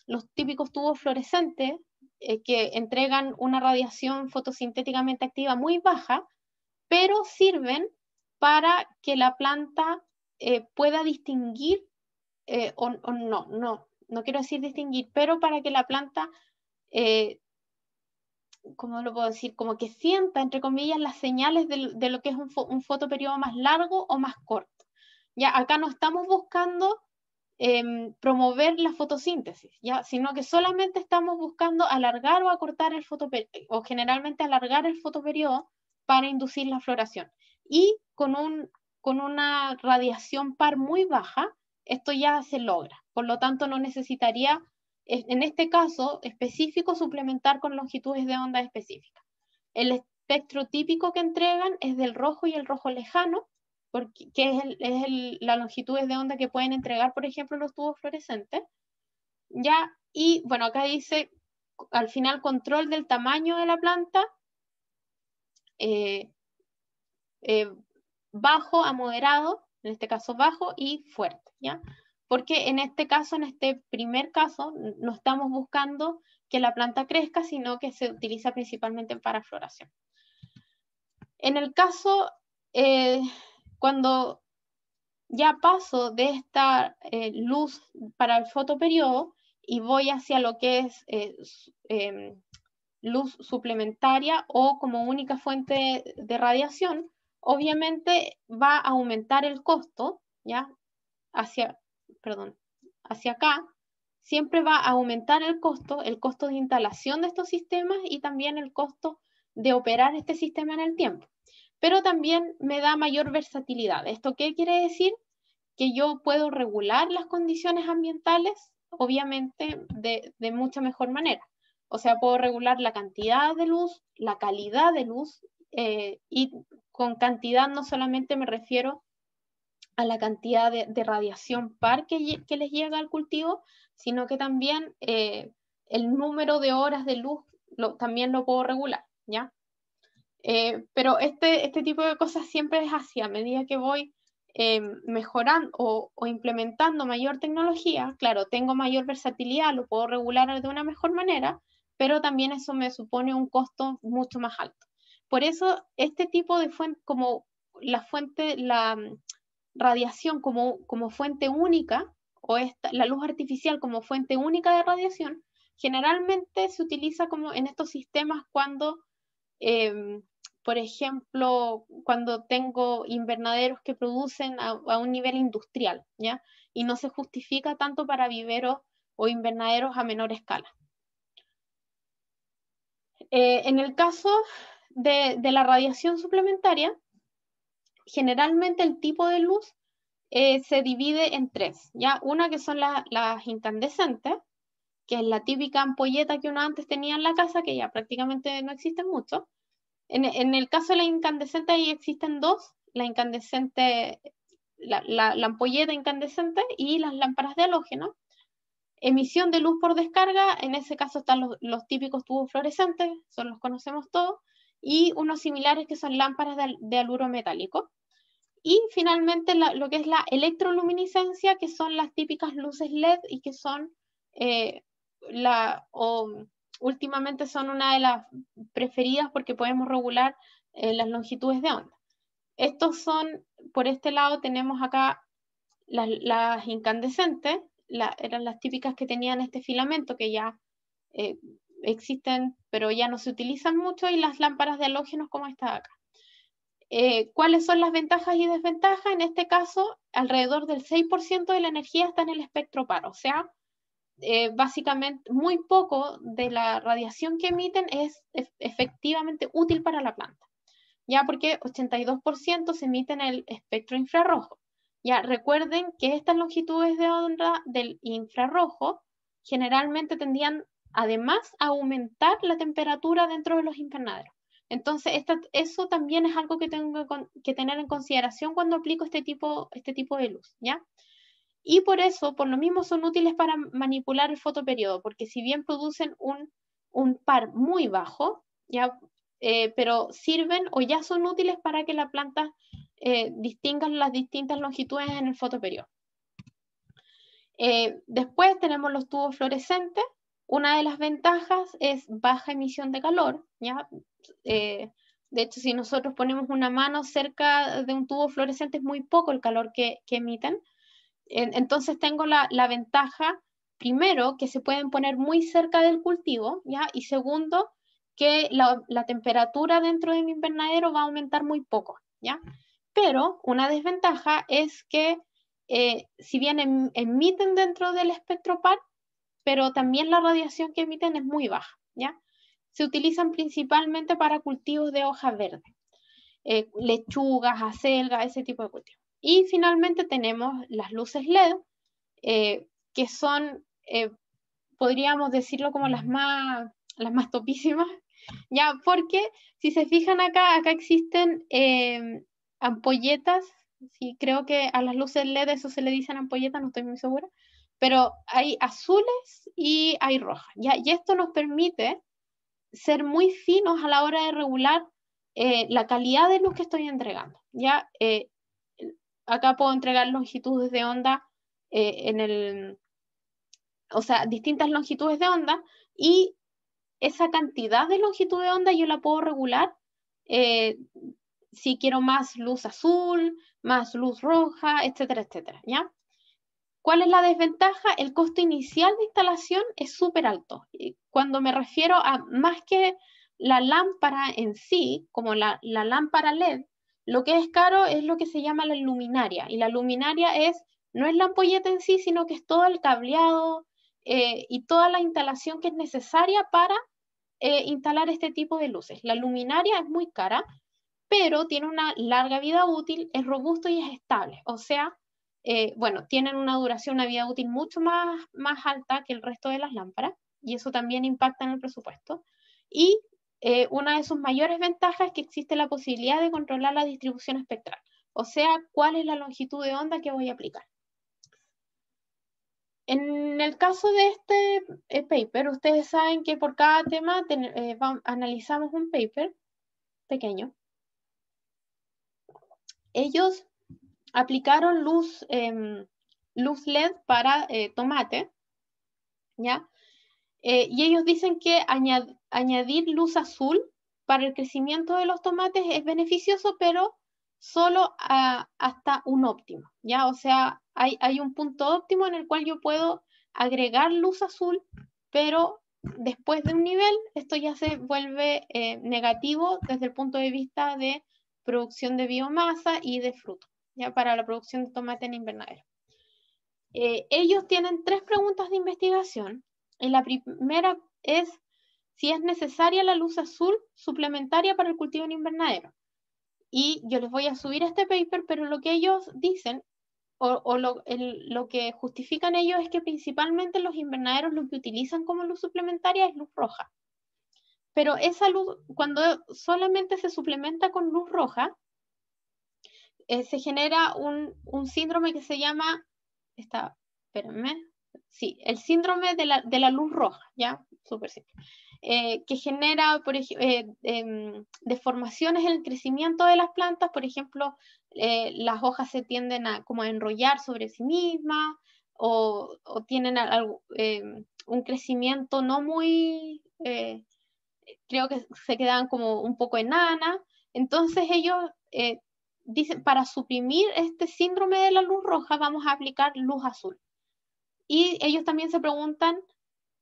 [SPEAKER 1] los típicos tubos fluorescentes eh, que entregan una radiación fotosintéticamente activa muy baja, pero sirven para que la planta eh, pueda distinguir, eh, o, no, no, no quiero decir distinguir, pero para que la planta, eh, ¿cómo lo puedo decir? Como que sienta, entre comillas, las señales de, lo que es un, fotoperiodo más largo o más corto. Ya acá no estamos buscando em, promover la fotosíntesis, ya, sino que solamente estamos buscando alargar o acortar el fotoperiodo, o generalmente alargar el fotoperiodo para inducir la floración y con, un, con una radiación par muy baja, esto ya se logra. Por lo tanto, no necesitaría, en este caso específico, suplementar con longitudes de onda específicas. El espectro típico que entregan es del rojo y el rojo lejano, porque, que es, es la longitudes de onda que pueden entregar, por ejemplo, los tubos fluorescentes. ¿ya? Y bueno, acá dice, al final, control del tamaño de la planta, eh, eh, bajo a moderado, en este caso bajo y fuerte, ¿ya? Porque en este caso, en este primer caso, no estamos buscando que la planta crezca, sino que se utiliza principalmente para floración. En el caso, eh, cuando ya paso de esta eh, luz para el fotoperiodo y voy hacia lo que es em, luz suplementaria o como única fuente de radiación, obviamente va a aumentar el costo, ¿ya? Hacia, perdón, hacia acá, siempre va a aumentar el costo, el costo de instalación de estos sistemas y también el costo de operar este sistema en el tiempo. Pero también me da mayor versatilidad. ¿Esto qué quiere decir? Que yo puedo regular las condiciones ambientales, obviamente, de, de mucha mejor manera. O sea, puedo regular la cantidad de luz, la calidad de luz eh, y con cantidad no solamente me refiero a la cantidad de, radiación par que, les llega al cultivo, sino que también eh, el número de horas de luz también lo puedo regular, ¿ya? Eh, pero este, este tipo de cosas siempre es así, a medida que voy em, mejorando o, implementando mayor tecnología, claro, tengo mayor versatilidad, lo puedo regular de una mejor manera, pero también eso me supone un costo mucho más alto. Por eso este tipo de fuente, como la fuente, la mm, radiación como, como fuente única, o esta, la luz artificial como fuente única de radiación, generalmente se utiliza como en estos sistemas cuando, em, por ejemplo, cuando tengo invernaderos que producen a, un nivel industrial, ¿ya? Y no se justifica tanto para viveros o invernaderos a menor escala. Eh, en el caso de, la radiación suplementaria, generalmente el tipo de luz eh, se divide en tres, ¿ya? Una que son las incandescentes, que es la típica ampolleta que uno antes tenía en la casa, que ya prácticamente no existe mucho. En, el caso de la incandescente ahí existen dos, la incandescente, ampolleta incandescente y las lámparas de halógeno. Emisión de luz por descarga, en ese caso están los, los típicos tubos fluorescentes, son los conocemos todos, y unos similares que son lámparas de, de aluro metálico. Y finalmente lo que es la electroluminiscencia, que son las típicas luces LED y que son eh, la, o, últimamente son una de las preferidas porque podemos regular eh, las longitudes de onda. Estos son, por este lado tenemos acá las, incandescentes, eran las típicas que tenían este filamento que ya eh, existen, pero ya no se utilizan mucho, y las lámparas de halógenos como esta acá. Eh, ¿Cuáles son las ventajas y desventajas? En este caso, alrededor del 6% de la energía está en el espectro par, o sea, eh, básicamente muy poco de la radiación que emiten es efectivamente útil para la planta, ya porque 82% se emite en el espectro infrarrojo. Ya recuerden que estas longitudes de onda del infrarrojo generalmente tendrían Además, aumentar la temperatura dentro de los invernaderos. Entonces, eso también es algo que tengo que tener en consideración cuando aplico este tipo, este tipo de luz, ¿ya? Y por eso, por lo mismo, son útiles para manipular el fotoperiodo, porque si bien producen un, par muy bajo, ¿ya? Eh, pero sirven o ya son útiles para que la planta eh, distinga las distintas longitudes en el fotoperiodo. Eh, después tenemos los tubos fluorescentes, una de las ventajas es baja emisión de calor, ¿ya? Eh, de hecho, si nosotros ponemos una mano cerca de un tubo fluorescente, es muy poco el calor que, emiten. Entonces tengo la, ventaja, primero, que se pueden poner muy cerca del cultivo, ¿ya? Y segundo, que la, temperatura dentro de mi invernadero va a aumentar muy poco, ¿ya? Pero una desventaja es que eh, si bien em, emiten dentro del espectro par, pero también la radiación que emiten es muy baja, ¿ya? Se utilizan principalmente para cultivos de hojas verdes, eh, lechugas, acelga, ese tipo de cultivo Y finalmente tenemos las luces LED, eh, que son, eh, podríamos decirlo como las más, las más topísimas, ya, porque si se fijan acá, acá existen em, ampolletas, sí, creo que a las luces LED eso se le dicen ampolletas, no estoy muy segura, pero hay azules y hay rojas. ¿ya? Y esto nos permite ser muy finos a la hora de regular eh, la calidad de luz que estoy entregando. ¿ya? Eh, acá puedo entregar longitudes de onda eh, en el, o sea, distintas longitudes de onda y esa cantidad de longitud de onda yo la puedo regular si quiero más luz azul, más luz roja, etcétera, etcétera, ¿ya? ¿Cuál es la desventaja? El costo inicial de instalación es súper alto. Eh, cuando me refiero a más que la lámpara en sí, como la, lámpara LED, lo que es caro es lo que se llama la luminaria. Y la luminaria es, no es la ampolleta en sí, sino que es todo el cableado eh, y toda la instalación que es necesaria para eh, instalar este tipo de luces. La luminaria es muy cara, pero tiene una larga vida útil, es robusto y es estable. O sea, eh, bueno, tienen una duración, una vida útil mucho más, más alta que el resto de las lámparas y eso también impacta en el presupuesto. Y eh, una de sus mayores ventajas es que existe la posibilidad de controlar la distribución espectral, o sea, cuál es la longitud de onda que voy a aplicar. En el caso de este eh, paper, ustedes saben que por cada tema analizamos un paper pequeño. Ellos aplicaron luz, em, luz LED para eh, tomate, ¿ya? Eh, y ellos dicen que añadir luz azul para el crecimiento de los tomates es beneficioso, pero solo hasta un óptimo, ¿ya? O sea, hay, un punto óptimo en el cual yo puedo agregar luz azul, pero después de un nivel, esto ya se vuelve eh, negativo desde el punto de vista de producción de biomasa y de fruto para la producción de tomate en invernadero. Eh, ellos tienen tres preguntas de investigación. Y la primera es si es necesaria la luz azul suplementaria para el cultivo en invernadero. Y yo les voy a subir este paper, pero lo que ellos dicen o, lo, que justifican ellos es que principalmente los invernaderos lo que utilizan como luz suplementaria es luz roja. Pero esa luz, cuando solamente se suplementa con luz roja, eh, se genera un, síndrome que se llama, está, espérenme, sí, el síndrome de la, luz roja, ¿ya? Súper simple. Eh, que genera por, eh, em, deformaciones en el crecimiento de las plantas, por ejemplo, las hojas se tienden a, como a enrollar sobre sí mismas o, tienen em, un crecimiento no muy, creo que se quedan como un poco enana, entonces ellos dicen, para suprimir este síndrome de la luz roja vamos a aplicar luz azul. Y ellos también se preguntan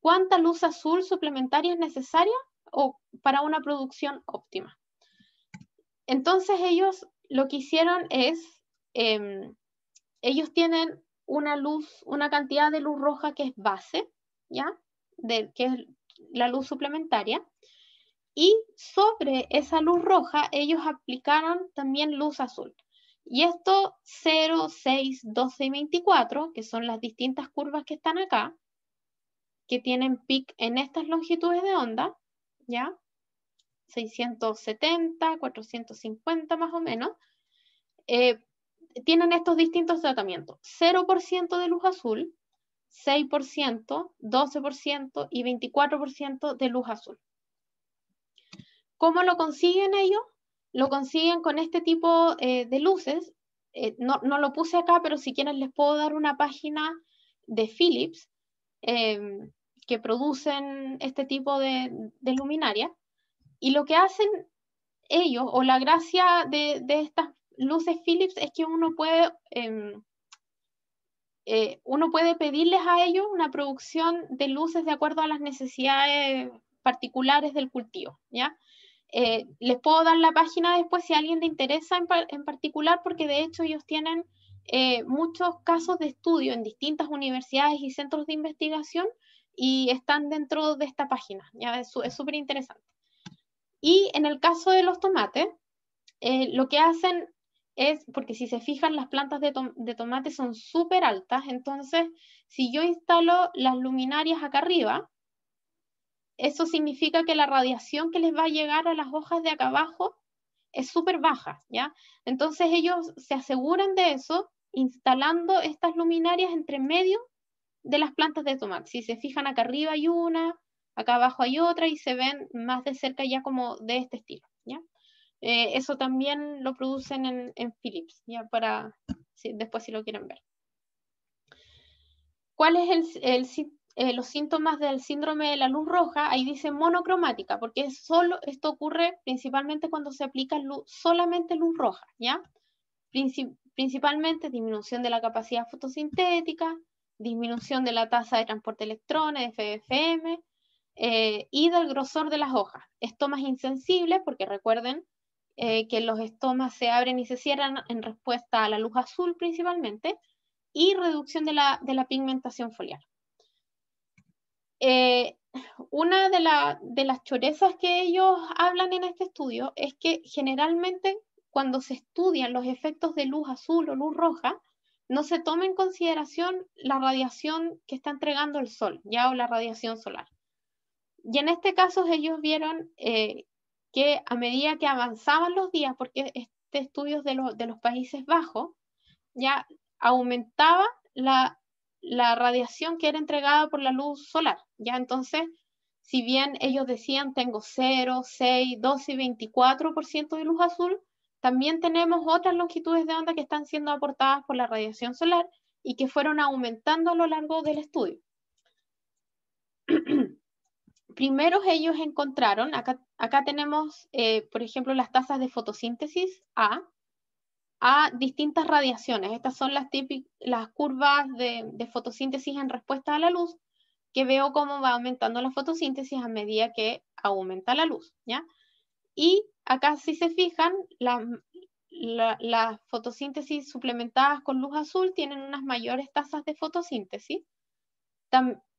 [SPEAKER 1] cuánta luz azul suplementaria es necesaria o para una producción óptima. Entonces ellos lo que hicieron es, em, ellos tienen una luz, una cantidad de luz roja que es base, ¿ya? De, que es la luz suplementaria, y sobre esa luz roja ellos aplicaron también luz azul. Y esto 0, 6, 12 y 24, que son las distintas curvas que están acá, que tienen pic en estas longitudes de onda, ¿ya? 670, 450 más o menos, eh, tienen estos distintos tratamientos. 0% de luz azul, 6%, 12% y 24% de luz azul. ¿Cómo lo consiguen ellos? Lo consiguen con este tipo eh, de luces. Eh, no, no, lo puse acá, pero si quieren les puedo dar una página de Philips em, que producen este tipo de, luminarias. Y lo que hacen ellos, o la gracia de, estas luces Philips, es que uno puede em, eh, uno puede pedirles a ellos una producción de luces de acuerdo a las necesidades particulares del cultivo, ¿ya? Eh, les puedo dar la página después si a alguien le interesa en, particular, porque de hecho ellos tienen eh, muchos casos de estudio en distintas universidades y centros de investigación y están dentro de esta página. Es súper interesante. Y en el caso de los tomates, eh, lo que hacen es, porque si se fijan, las plantas de, de tomate son súper altas, entonces si yo instalo las luminarias acá arriba, eso significa que la radiación que les va a llegar a las hojas de acá abajo es súper baja, ¿ya? Entonces ellos se aseguran de eso instalando estas luminarias entre medio de las plantas de tomate. Si se fijan acá arriba hay una, acá abajo hay otra y se ven más de cerca ya como de este estilo, ¿ya? Eh, eso también lo producen en, Philips, ya para después si lo quieren ver. ¿Cuál es el, el, eh, los síntomas del síndrome de la luz roja, ahí dice monocromática, porque solo, esto ocurre principalmente cuando se aplica solamente luz roja, ¿ya? principalmente disminución de la capacidad fotosintética, disminución de la tasa de transporte de electrones, de FFM, eh, y del grosor de las hojas. Estomas insensibles, porque recuerden eh, que los estomas se abren y se cierran en respuesta a la luz azul principalmente, y reducción de la pigmentación foliar. Eh, una de, las chorezas que ellos hablan en este estudio es que generalmente cuando se estudian los efectos de luz azul o luz roja, no se toma en consideración la radiación que está entregando el sol, ya o la radiación solar. Y en este caso ellos vieron eh, que a medida que avanzaban los días, porque este estudio es de, de los Países Bajos, ya aumentaba la la radiación que era entregada por la luz solar, ¿ya? Entonces, si bien ellos decían tengo 0, 6, 12 y 24% de luz azul, también tenemos otras longitudes de onda que están siendo aportadas por la radiación solar y que fueron aumentando a lo largo del estudio. Primero ellos encontraron, acá, tenemos, eh, por ejemplo, las tasas de fotosíntesis A, a distintas radiaciones. Estas son las, típicas, las curvas de, fotosíntesis en respuesta a la luz, que veo cómo va aumentando la fotosíntesis a medida que aumenta la luz, ¿ya? Y acá si se fijan, las fotosíntesis suplementadas con luz azul tienen unas mayores tasas de fotosíntesis.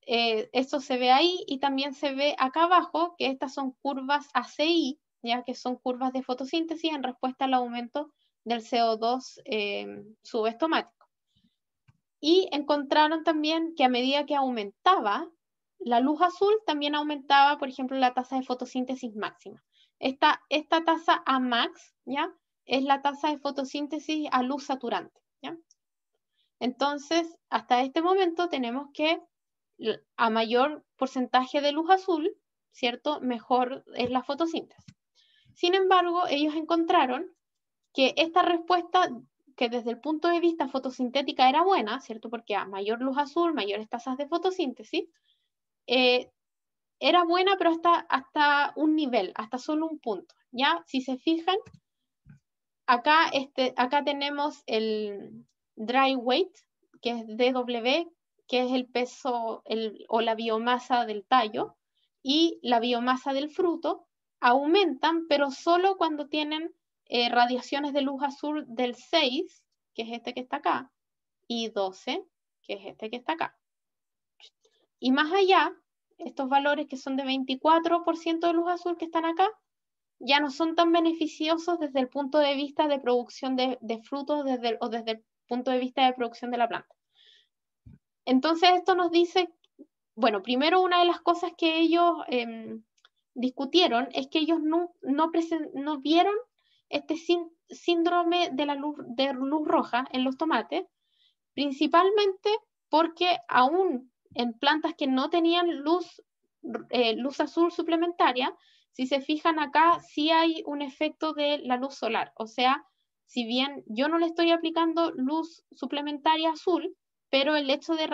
[SPEAKER 1] Eh, esto se ve ahí y también se ve acá abajo que estas son curvas ACI, ya que son curvas de fotosíntesis en respuesta al aumento del CO2 eh, subestomático. Y encontraron también que a medida que aumentaba la luz azul, también aumentaba, por ejemplo, la tasa de fotosíntesis máxima. Esta, esta tasa AMAX, ¿ya? Es la tasa de fotosíntesis a luz saturante, Entonces, hasta este momento tenemos que a mayor porcentaje de luz azul, ¿cierto? Mejor es la fotosíntesis. Sin embargo, ellos encontraron que esta respuesta, que desde el punto de vista fotosintética era buena, ¿cierto? Porque a mayor luz azul, mayores tasas de fotosíntesis, eh, era buena, pero hasta, hasta un nivel, hasta solo un punto. ¿ya? Si se fijan, acá, este, acá tenemos el dry weight, que es DW, que es el peso o la biomasa del tallo, y la biomasa del fruto aumentan, pero solo cuando tienen eh, radiaciones de luz azul del 6, que es este que está acá, y 12, que es este que está acá. Y más allá, estos valores que son de 24% de luz azul que están acá, ya no son tan beneficiosos desde el punto de vista de producción de, frutos desde o desde el punto de vista de producción de la planta. Entonces esto nos dice, bueno, primero una de las cosas que ellos em, discutieron es que ellos no, no, no vieron este síndrome de la luz, de luz roja en los tomates, principalmente porque aún en plantas que no tenían luz, eh, luz azul suplementaria, si se fijan acá, sí hay un efecto de la luz solar. O sea, si bien yo no le estoy aplicando luz suplementaria azul, pero el hecho de,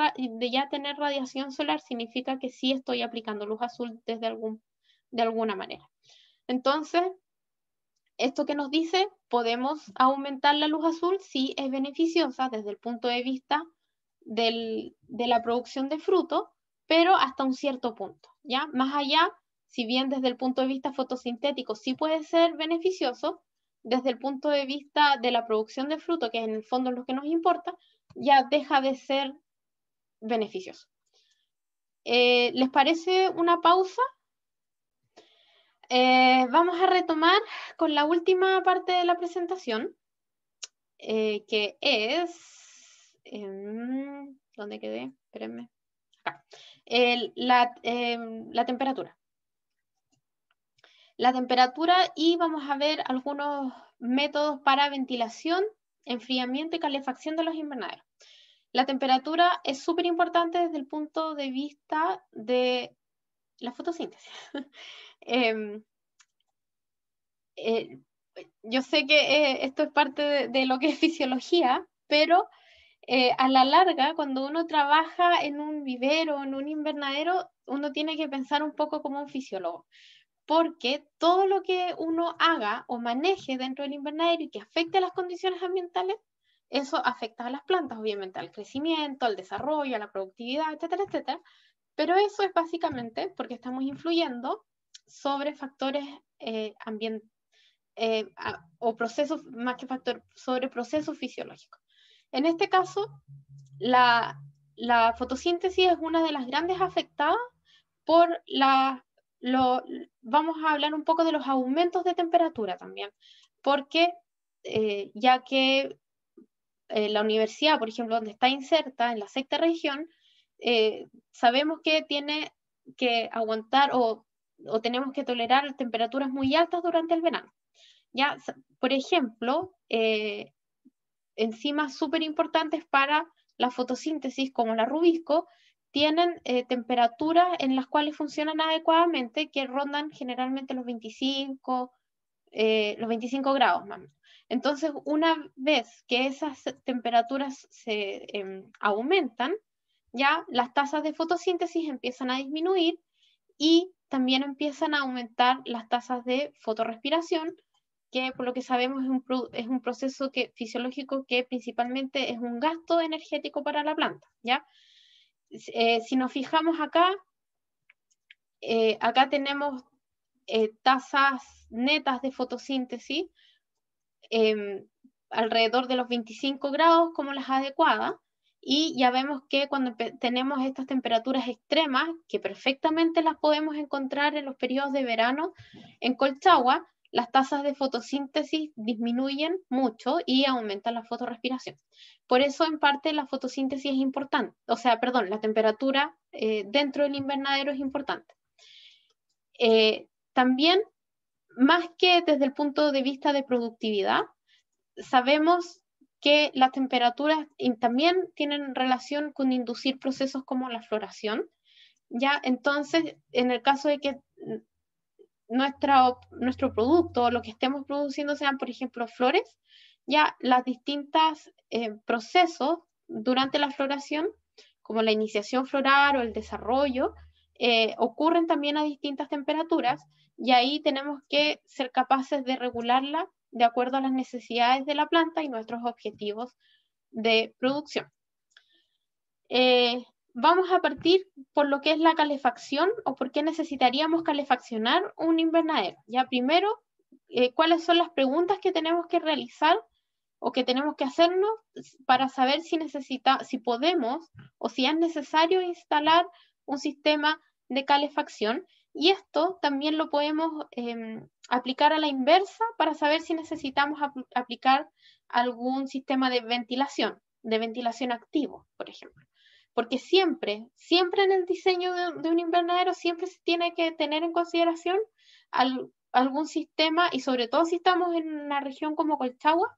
[SPEAKER 1] ya tener radiación solar significa que sí estoy aplicando luz azul desde algún, de alguna manera. Entonces, esto que nos dice, podemos aumentar la luz azul si es beneficiosa desde el punto de vista de la producción de fruto, pero hasta un cierto punto, ¿ya? Más allá, si bien desde el punto de vista fotosintético sí puede ser beneficioso, desde el punto de vista de la producción de fruto, que es en el fondo lo que nos importa, ya deja de ser beneficioso. Eh, ¿Les parece una pausa eh, vamos a retomar con la última parte de la presentación, eh, que es... Em, ¿Dónde quedé? Espérenme. Acá. la, em, la temperatura. La temperatura y vamos a ver algunos métodos para ventilación, enfriamiento y calefacción de los invernaderos. La temperatura es súper importante desde el punto de vista de la fotosíntesis. Em, eh, yo sé que eh, esto es parte de, lo que es fisiología, pero eh, a la larga, cuando uno trabaja en un vivero, en un invernadero, uno tiene que pensar un poco como un fisiólogo, porque todo lo que uno haga o maneje dentro del invernadero y que afecte a las condiciones ambientales, eso afecta a las plantas, obviamente, al crecimiento, al desarrollo, a la productividad, etcétera, etcétera. Pero eso es básicamente porque estamos influyendo sobre factores eh, ambientales eh, o procesos, más que factor, sobre procesos fisiológicos. En este caso, la, fotosíntesis es una de las grandes afectadas por la... Lo, vamos a hablar un poco de los aumentos de temperatura también, porque eh, ya que la universidad, por ejemplo, donde está inserta, en la sexta región, sabemos que tiene que aguantar o o tenemos que tolerar temperaturas muy altas durante el verano. ¿ya? Por ejemplo, eh, enzimas súper importantes para la fotosíntesis, como la rubisco, tienen eh, temperaturas en las cuales funcionan adecuadamente, que rondan generalmente los 25, eh, los 25 grados Entonces, una vez que esas temperaturas se em, aumentan, ya las tasas de fotosíntesis empiezan a disminuir y también empiezan a aumentar las tasas de fotorespiración que por lo que sabemos es un, proceso que, fisiológico que principalmente es un gasto energético para la planta. ¿ya? Eh, si nos fijamos acá, eh, acá tenemos eh, tasas netas de fotosíntesis em, alrededor de los 25 grados como las adecuadas, y ya vemos que cuando tenemos estas temperaturas extremas, que perfectamente las podemos encontrar en los periodos de verano en Colchagua, las tasas de fotosíntesis disminuyen mucho y aumenta la fotorrespiración. Por eso, en parte, la fotosíntesis es importante, o sea, perdón, la temperatura eh, dentro del invernadero es importante. Eh, también, más que desde el punto de vista de productividad, sabemos que las temperaturas también tienen relación con inducir procesos como la floración. Ya, entonces, en el caso de que nuestra, nuestro producto, lo que estemos produciendo sean, por ejemplo, flores, ya las distintas eh, procesos durante la floración, como la iniciación floral o el desarrollo, eh, ocurren también a distintas temperaturas y ahí tenemos que ser capaces de regularla de acuerdo a las necesidades de la planta y nuestros objetivos de producción. Eh, vamos a partir por lo que es la calefacción o por qué necesitaríamos calefaccionar un invernadero. Ya primero, eh, cuáles son las preguntas que tenemos que realizar o que tenemos que hacernos para saber si, si podemos o si es necesario instalar un sistema de calefacción y esto también lo podemos em, aplicar a la inversa para saber si necesitamos aplicar algún sistema de ventilación, de ventilación activo, por ejemplo. Porque siempre, siempre en el diseño de, un invernadero, siempre se tiene que tener en consideración algún sistema, y sobre todo si estamos en una región como Colchagua,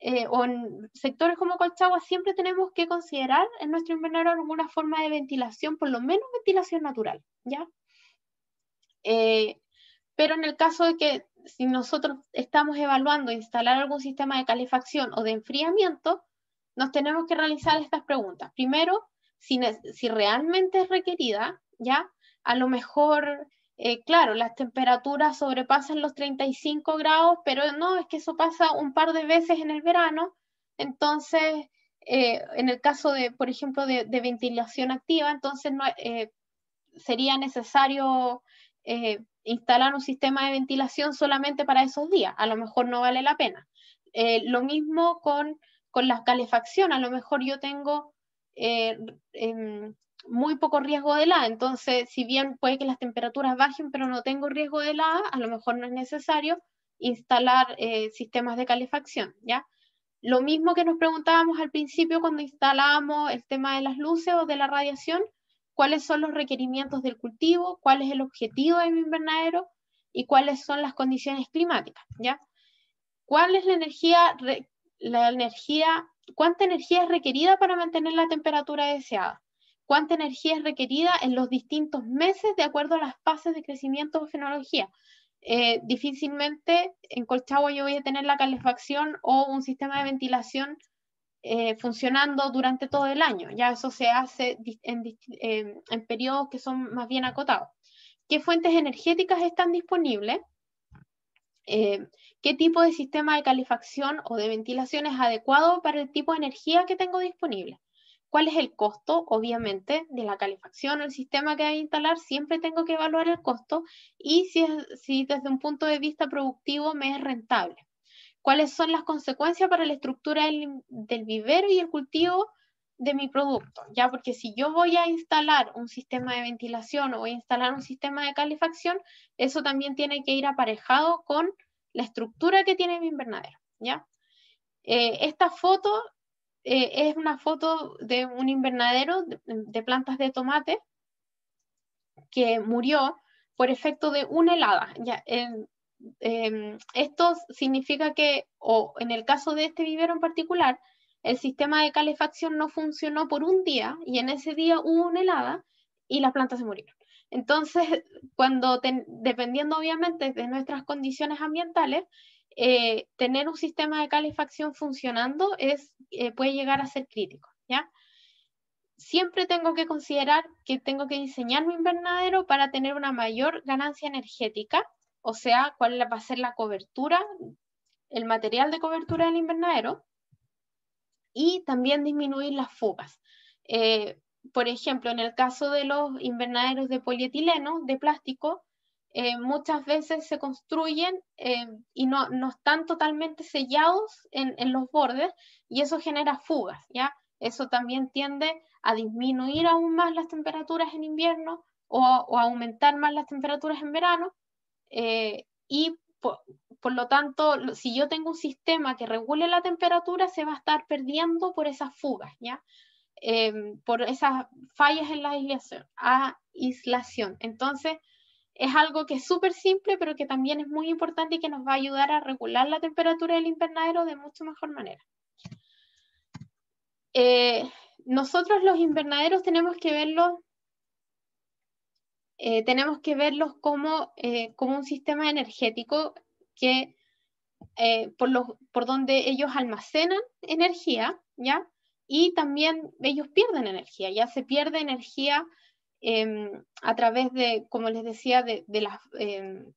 [SPEAKER 1] eh, o en sectores como Colchagua, siempre tenemos que considerar en nuestro invernadero alguna forma de ventilación, por lo menos ventilación natural, ¿ya? Eh, pero en el caso de que si nosotros estamos evaluando instalar algún sistema de calefacción o de enfriamiento, nos tenemos que realizar estas preguntas. Primero, si, si realmente es requerida, ¿ya? A lo mejor, eh, claro, las temperaturas sobrepasan los 35 grados, pero no, es que eso pasa un par de veces en el verano. Entonces, eh, en el caso de, por ejemplo, de, ventilación activa, entonces no, sería necesario eh, instalar un sistema de ventilación solamente para esos días, a lo mejor no vale la pena. Eh, lo mismo con, con, la calefacción, a lo mejor yo tengo eh, em, muy poco riesgo de helada, entonces si bien puede que las temperaturas bajen, pero no tengo riesgo de helada, a lo mejor no es necesario instalar sistemas de calefacción, ¿ya? Lo mismo que nos preguntábamos al principio cuando instalábamos el tema de las luces o de la radiación, cuáles son los requerimientos del cultivo, cuál es el objetivo de mi invernadero y cuáles son las condiciones climáticas, ¿ya? ¿Cuál es la energía, la energía, cuánta energía es requerida para mantener la temperatura deseada? ¿Cuánta energía es requerida en los distintos meses de acuerdo a las fases de crecimiento o fenología? Eh, difícilmente en Colchagua yo voy a tener la calefacción o un sistema de ventilación eh, funcionando durante todo el año. Ya eso se hace em, en, periodos que son más bien acotados. ¿Qué fuentes energéticas están disponibles? Eh, ¿Qué tipo de sistema de calefacción o de ventilación es adecuado para el tipo de energía que tengo disponible? ¿Cuál es el costo, obviamente, de la calefacción o el sistema que hay que instalar? Siempre tengo que evaluar el costo y si, si desde un punto de vista productivo me es rentable cuáles son las consecuencias para la estructura del, vivero y el cultivo de mi producto, ya porque si yo voy a instalar un sistema de ventilación o voy a instalar un sistema de calefacción, eso también tiene que ir aparejado con la estructura que tiene mi invernadero, ¿ya? Eh, esta foto eh, es una foto de un invernadero de, plantas de tomate que murió por efecto de una helada. Ya, Em, esto significa que, o en el caso de este vivero en particular, el sistema de calefacción no funcionó por un día y en ese día hubo una helada y las plantas se murieron. Entonces, cuando dependiendo obviamente de nuestras condiciones ambientales, eh, tener un sistema de calefacción funcionando es, eh, puede llegar a ser crítico, ¿ya? Siempre tengo que considerar que tengo que diseñar mi invernadero para tener una mayor ganancia energética o sea, cuál va a ser la cobertura, el material de cobertura del invernadero, y también disminuir las fugas. Eh, por ejemplo, en el caso de los invernaderos de polietileno, de plástico, eh, muchas veces se construyen eh, y no, están totalmente sellados en, los bordes y eso genera fugas, ¿ya? Eso también tiende a disminuir aún más las temperaturas en invierno o, o aumentar más las temperaturas en verano eh, y por, lo tanto, si yo tengo un sistema que regule la temperatura, se va a estar perdiendo por esas fugas, ¿ya? Em, por esas fallas en la aislación. Entonces, es algo que es súper simple, pero que también es muy importante y que nos va a ayudar a regular la temperatura del invernadero de mucho mejor manera. Eh, nosotros los invernaderos tenemos que verlo eh, tenemos que verlos como, eh, como un sistema energético que, eh, por, los, por donde ellos almacenan energía, ¿ya? Y también ellos pierden energía, ya se pierde energía em, a través de, como les decía, de, de las, em,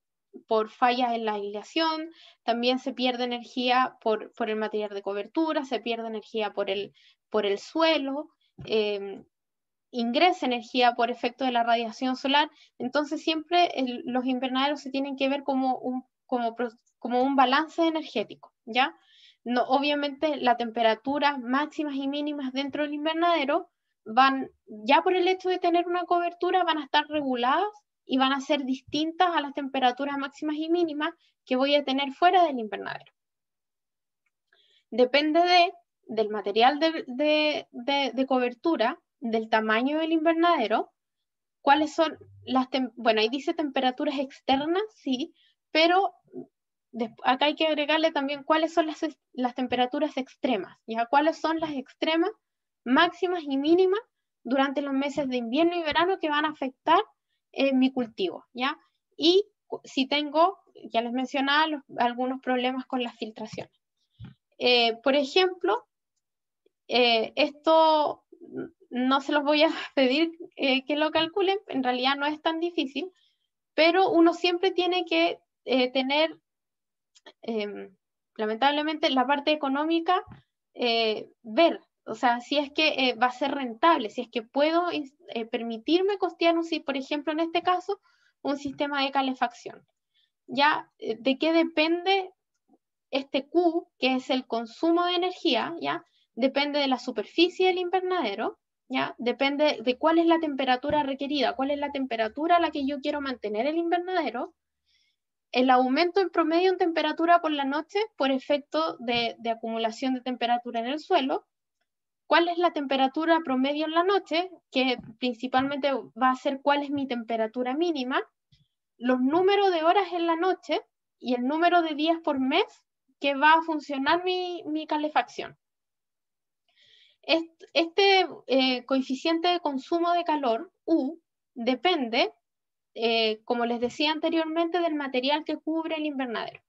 [SPEAKER 1] por fallas en la aislación, también se pierde energía por, por el material de cobertura, se pierde energía por el, por el suelo, em, ingresa energía por efecto de la radiación solar, entonces siempre los invernaderos se tienen que ver como un, como, un balance energético, ¿ya? No, obviamente las temperaturas máximas y mínimas dentro del invernadero van, ya por el hecho de tener una cobertura, van a estar reguladas y van a ser distintas a las temperaturas máximas y mínimas que voy a tener fuera del invernadero. Depende del material de cobertura, del tamaño del invernadero, cuáles son las, bueno, ahí dice temperaturas externas, sí, pero acá hay que agregarle también cuáles son las, temperaturas extremas, ya cuáles son las extremas máximas y mínimas durante los meses de invierno y verano que van a afectar eh, mi cultivo, ¿ya? Y si tengo, ya les mencionaba, algunos problemas con las filtraciones. Eh, por ejemplo, eh, esto no se los voy a pedir eh, que lo calculen, en realidad no es tan difícil, pero uno siempre tiene que eh, tener, em, lamentablemente, la parte económica, eh, ver, o sea, si es que va a ser rentable, si es que puedo permitirme costear, un, por ejemplo, en este caso, un sistema de calefacción. Ya, ¿de qué depende este Q, que es el consumo de energía? ¿Ya? Depende de la superficie del invernadero, Depende de cuál es la temperatura requerida, cuál es la temperatura a la que yo quiero mantener el invernadero, el aumento en promedio en temperatura por la noche por efecto de, acumulación de temperatura en el suelo, cuál es la temperatura promedio en la noche, que principalmente va a ser cuál es mi temperatura mínima, los números de horas en la noche y el número de días por mes que va a funcionar mi calefacción. Este eh, coeficiente de consumo de calor, U, depende, eh, como les decía anteriormente, del material que cubre el invernadero.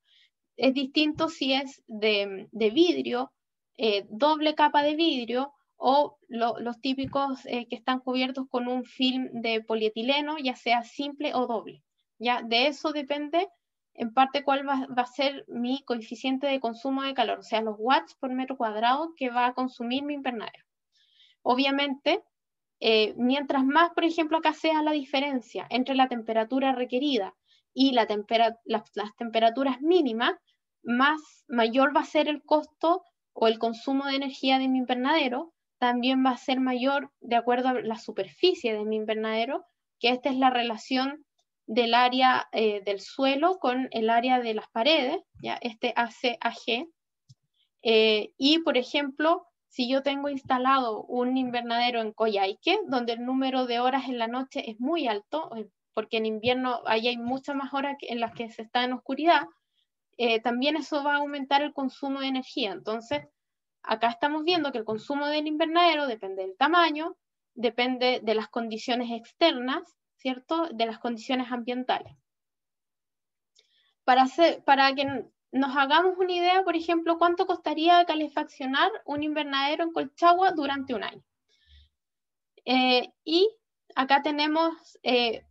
[SPEAKER 1] Es distinto si es de, vidrio, eh, doble capa de vidrio o los típicos que están cubiertos con un film de polietileno, ya sea simple o doble. ¿ya? De eso depende en parte cuál va, a ser mi coeficiente de consumo de calor, o sea, los watts por metro cuadrado que va a consumir mi invernadero. Obviamente, eh, mientras más, por ejemplo, acá sea la diferencia entre la temperatura requerida y la las, las temperaturas mínimas, más mayor va a ser el costo o el consumo de energía de mi invernadero, también va a ser mayor de acuerdo a la superficie de mi invernadero, que esta es la relación del área eh, del suelo con el área de las paredes, ¿ya? este ACAG. Eh, y, por ejemplo, si yo tengo instalado un invernadero en Coyhaique, donde el número de horas en la noche es muy alto, eh, porque en invierno ahí hay muchas más horas en las que se está en oscuridad, también eso va a aumentar el consumo de energía. Entonces, acá estamos viendo que el consumo del invernadero depende del tamaño, depende de las condiciones externas de las condiciones ambientales. Para, que nos hagamos una idea, por ejemplo, cuánto costaría calefaccionar un invernadero en Colchagua durante un año. Eh, y acá tenemos eh,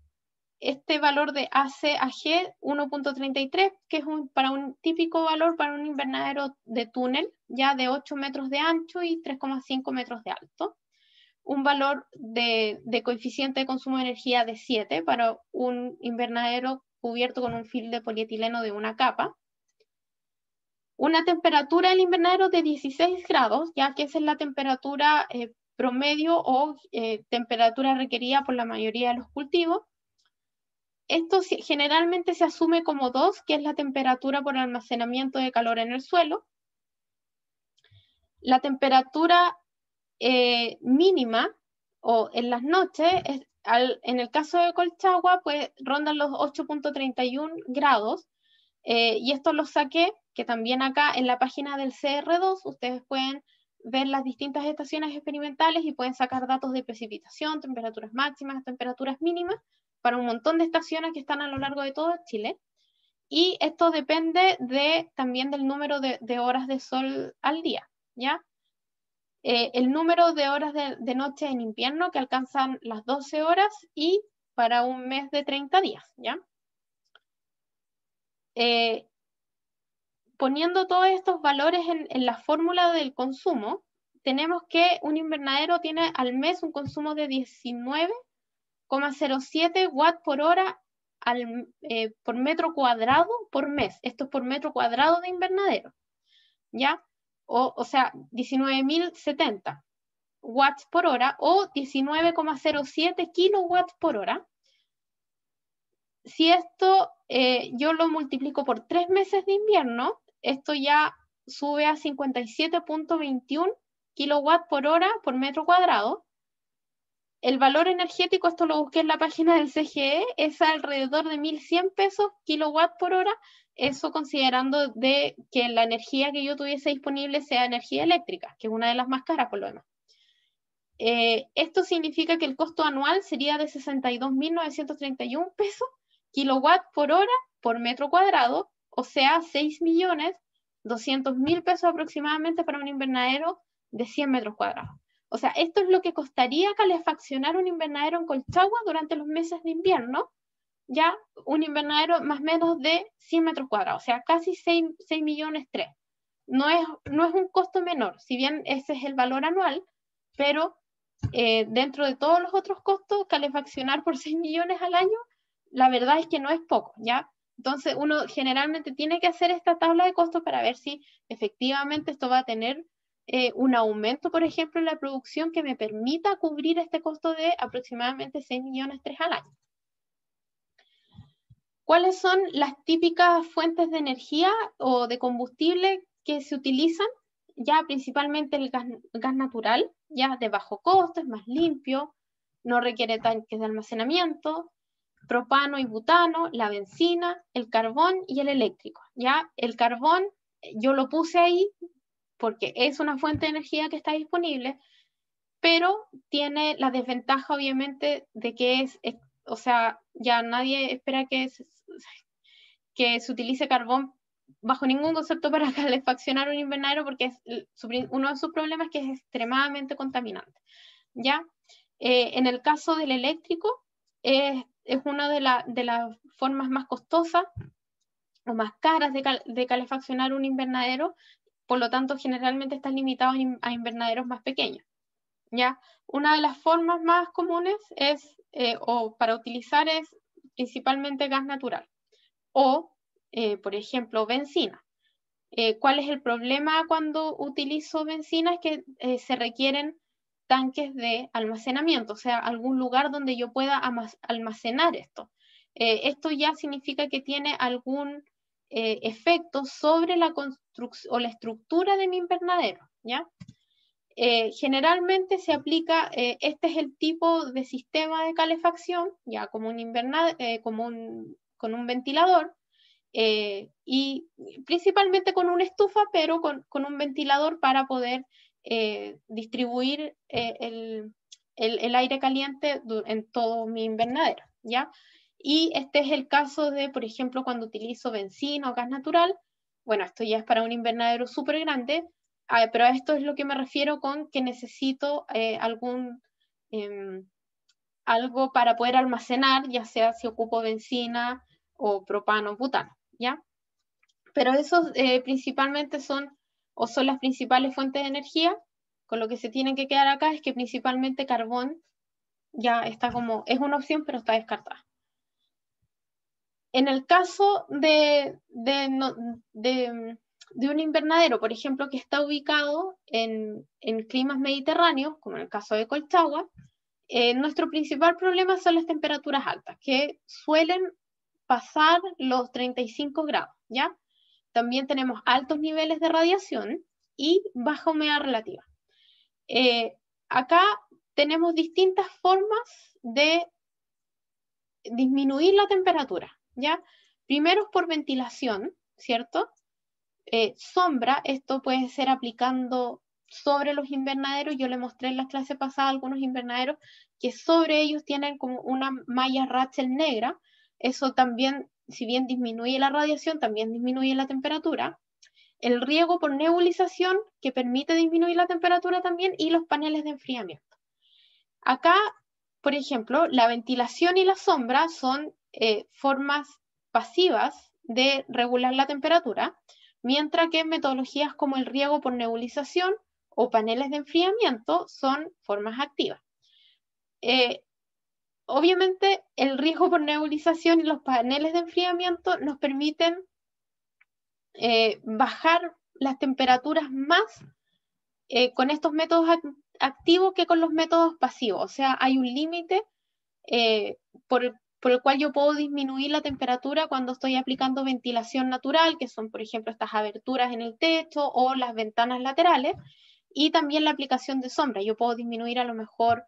[SPEAKER 1] este valor de ACAG 1.33, que es para un típico valor para un invernadero de túnel, ya de 8 metros de ancho y 3,5 metros de alto un valor de, coeficiente de consumo de energía de 7 para un invernadero cubierto con un film de polietileno de una capa. Una temperatura del invernadero de 16 grados, ya que esa es la temperatura eh, promedio o eh, temperatura requerida por la mayoría de los cultivos. Esto generalmente se asume como 2, que es la temperatura por almacenamiento de calor en el suelo. La temperatura eh, mínima o en las noches, en el caso de Colchagua, pues rondan los 8.31 grados. Eh, y esto lo saqué, que también acá en la página del CR2 ustedes pueden ver las distintas estaciones experimentales y pueden sacar datos de precipitación, temperaturas máximas, temperaturas mínimas, para un montón de estaciones que están a lo largo de todo Chile. Y esto depende de, también del número de, de horas de sol al día, ¿ya? Eh, el número de horas de, noche en invierno que alcanzan las 12 horas y para un mes de 30 días, ¿ya? Eh, poniendo todos estos valores en, la fórmula del consumo, tenemos que un invernadero tiene al mes un consumo de 19,07 watts por hora eh, por metro cuadrado por mes. Esto es por metro cuadrado de invernadero. ¿Ya? o, o sea, 19.070 watts por hora o 19,07 kilowatts por hora. Si esto eh, yo lo multiplico por tres meses de invierno, esto ya sube a 57.21 kilowatts por hora por metro cuadrado. El valor energético, esto lo busqué en la página del CGE, es alrededor de 1.100 pesos kilowatt por hora, eso considerando de que la energía que yo tuviese disponible sea energía eléctrica, que es una de las más caras por lo demás. Eh, esto significa que el costo anual sería de 62.931 pesos kilowatt por hora por metro cuadrado, o sea, 6.200.000 pesos aproximadamente para un invernadero de 100 metros cuadrados. O sea, esto es lo que costaría calefaccionar un invernadero en Colchagua durante los meses de invierno, ya un invernadero más o menos de 100 metros cuadrados, o sea, casi 6, millones 3. No es, no es un costo menor, si bien ese es el valor anual, pero eh, dentro de todos los otros costos, calefaccionar por 6 millones al año, la verdad es que no es poco, ¿ya? Entonces, uno generalmente tiene que hacer esta tabla de costos para ver si efectivamente esto va a tener eh, un aumento, por ejemplo, en la producción que me permita cubrir este costo de aproximadamente 6 millones 3 al año. ¿Cuáles son las típicas fuentes de energía o de combustible que se utilizan? Ya principalmente el gas, gas natural, ya de bajo costo, es más limpio, no requiere tanques de almacenamiento, propano y butano, la benzina, el carbón y el eléctrico. ¿ya? El carbón yo lo puse ahí porque es una fuente de energía que está disponible, pero tiene la desventaja obviamente de que es, o sea, ya nadie espera que, que se utilice carbón bajo ningún concepto para calefaccionar un invernadero porque es uno de sus problemas es que es extremadamente contaminante. ¿ya? Eh, en el caso del eléctrico, es una de, de, las formas más costosas o más caras de, de calefaccionar un invernadero, por lo tanto generalmente están limitados a invernaderos más pequeños. ¿ya? Una de las formas más comunes es, eh, o para utilizar es principalmente gas natural o, eh, por ejemplo, benzina. Eh, ¿Cuál es el problema cuando utilizo benzina? Es que se requieren tanques de almacenamiento, o sea, algún lugar donde yo pueda almacenar esto. esto ya significa que tiene algún eh, efectos sobre la construcción o la estructura de mi invernadero, ¿ya? Eh, generalmente se aplica, eh, este es el tipo de sistema de calefacción, ya como un invernadero, con un ventilador, y principalmente con una estufa, pero con, un ventilador para poder distribuir el, el, aire caliente en todo mi invernadero, ¿ya? Y este es el caso de, por ejemplo, cuando utilizo benzina o gas natural. Bueno, esto ya es para un invernadero súper grande, ah, pero a esto es lo que me refiero con que necesito eh, algún, em, algo para poder almacenar, ya sea si ocupo benzina o propano o butano, ¿ya? Pero esos eh, principalmente son o son las principales fuentes de energía, con lo que se tienen que quedar acá es que principalmente carbón ya está como, es una opción, pero está descartada en el caso de, de, un invernadero, por ejemplo, que está ubicado en, climas mediterráneos, como en el caso de Colchagua, eh, nuestro principal problema son las temperaturas altas, que suelen pasar los 35 grados, ¿ya? También tenemos altos niveles de radiación y baja humedad relativa. Eh, acá tenemos distintas formas de disminuir la temperatura. ¿ya? Primero por ventilación, ¿cierto? Eh, sombra, esto puede ser aplicando sobre los invernaderos, yo le mostré en la clase pasada algunos invernaderos que sobre ellos tienen como una malla rachel negra, eso también, si bien disminuye la radiación, también disminuye la temperatura. El riego por nebulización, que permite disminuir la temperatura también, y los paneles de enfriamiento. Acá, por ejemplo, la ventilación y la sombra son eh, formas pasivas de regular la temperatura, mientras que metodologías como el riego por nebulización o paneles de enfriamiento son formas activas. Eh, obviamente, el riego por nebulización y los paneles de enfriamiento nos permiten eh, bajar las temperaturas más con estos métodos activos que con los métodos pasivos. O sea, hay un límite por el por el cual yo puedo disminuir la temperatura cuando estoy aplicando ventilación natural, que son, por ejemplo, estas aberturas en el techo o las ventanas laterales, y también la aplicación de sombra. Yo puedo disminuir a lo mejor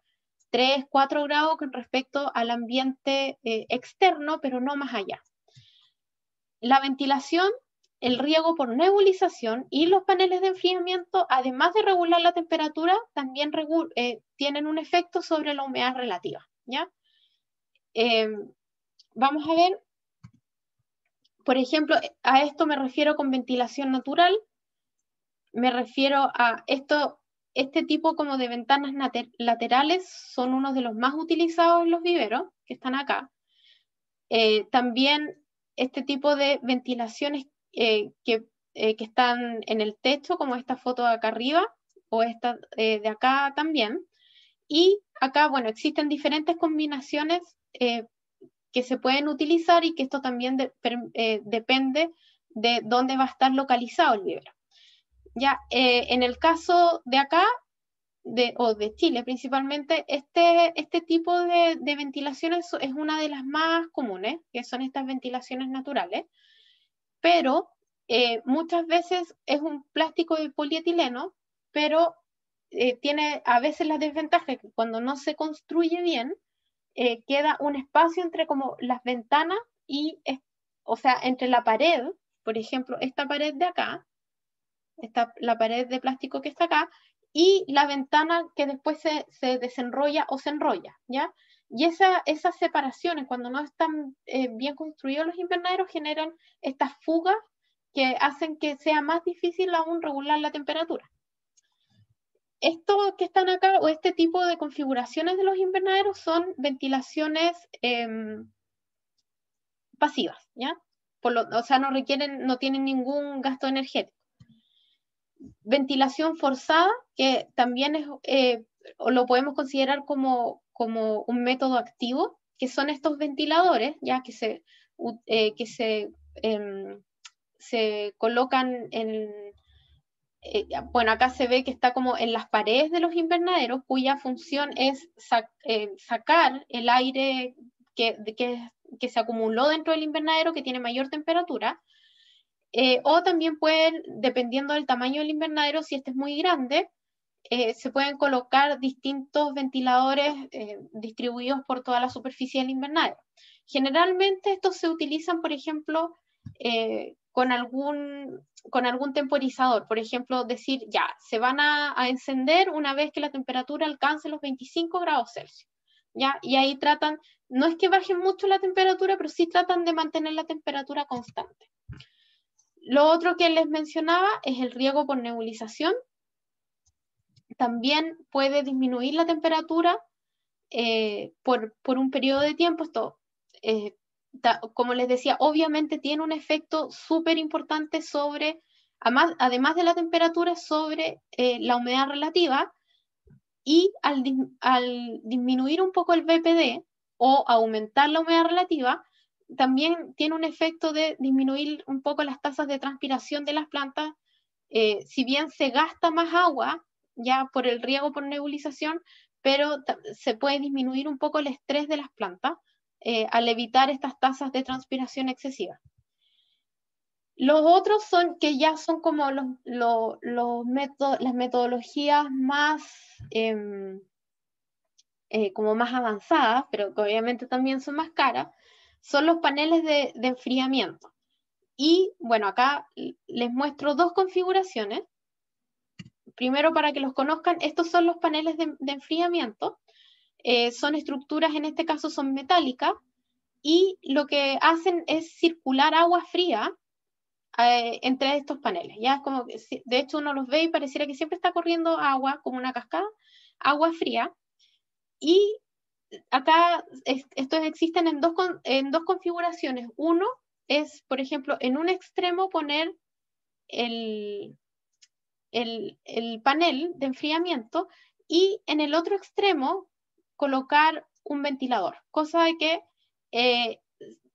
[SPEAKER 1] 3, 4 grados con respecto al ambiente eh, externo, pero no más allá. La ventilación, el riego por nebulización y los paneles de enfriamiento, además de regular la temperatura, también eh, tienen un efecto sobre la humedad relativa. ¿ya? Eh, vamos a ver, por ejemplo, a esto me refiero con ventilación natural, me refiero a esto, este tipo como de ventanas laterales son unos de los más utilizados en los viveros, que están acá. Eh, también este tipo de ventilaciones eh, que, eh, que, están en el techo, como esta foto de acá arriba, o esta de acá también. Y acá, bueno, existen diferentes combinaciones eh, que se pueden utilizar y que esto también eh, depende de dónde va a estar localizado el libro. Ya, eh, en el caso de acá, o de Chile principalmente, este, este tipo de, de ventilaciones es una de las más comunes, que son estas ventilaciones naturales, pero muchas veces es un plástico de polietileno, pero tiene a veces las desventajas que cuando no se construye bien, eh, queda un espacio entre como las ventanas y, o sea, entre la pared, por ejemplo, esta pared de acá, esta, la pared de plástico que está acá, y la ventana que después se, desenrolla o se enrolla, ¿ya? Y esa, esas separaciones, cuando no están eh, bien construidos los invernaderos, generan estas fugas que hacen que sea más difícil aún regular la temperatura esto que están acá o este tipo de configuraciones de los invernaderos son ventilaciones em, pasivas, ¿ya? o sea, no requieren, no tienen ningún gasto energético. Ventilación forzada, que también es, eh, lo podemos considerar como, como un método activo, que son estos ventiladores, ya que se, eh, que se, em, se colocan en, eh, bueno, acá se ve que está como en las paredes de los invernaderos, cuya función es eh, sacar el aire que, se acumuló dentro del invernadero, que tiene mayor temperatura, eh, o también pueden, dependiendo del tamaño del invernadero, si este es muy grande, se pueden colocar distintos ventiladores distribuidos por toda la superficie del invernadero. Generalmente estos se utilizan, por ejemplo, con algún, con algún temporizador. Por ejemplo, decir, ya, se van a, encender una vez que la temperatura alcance los 25 grados Celsius. ¿ya? Y ahí tratan, no es que bajen mucho la temperatura, pero sí tratan de mantener la temperatura constante. Lo otro que les mencionaba es el riego por nebulización. También puede disminuir la temperatura eh, por, un periodo de tiempo. Esto eh, como les decía, obviamente tiene un efecto súper importante sobre, además, de la temperatura, sobre eh, la humedad relativa y al, disminuir un poco el BPD o aumentar la humedad relativa, también tiene un efecto de disminuir un poco las tasas de transpiración de las plantas. Eh, si bien se gasta más agua ya por el riego, por nebulización, pero se puede disminuir un poco el estrés de las plantas. Eh, al evitar estas tasas de transpiración excesiva. Los otros son que ya son como los, métodos, las metodologías más, em, eh, como más avanzadas, pero que obviamente también son más caras, son los paneles de, enfriamiento. Y bueno, acá les muestro dos configuraciones. Primero, para que los conozcan, estos son los paneles de enfriamiento. Eh, son estructuras, en este caso son metálicas, y lo que hacen es circular agua fría eh, entre estos paneles. Ya como de hecho, uno los ve y pareciera que siempre está corriendo agua, como una cascada, agua fría. Y acá estos existen en dos, en dos configuraciones. Uno es, por ejemplo, en un extremo poner el, el, panel de enfriamiento y en el otro extremo colocar un ventilador, cosa de que eh,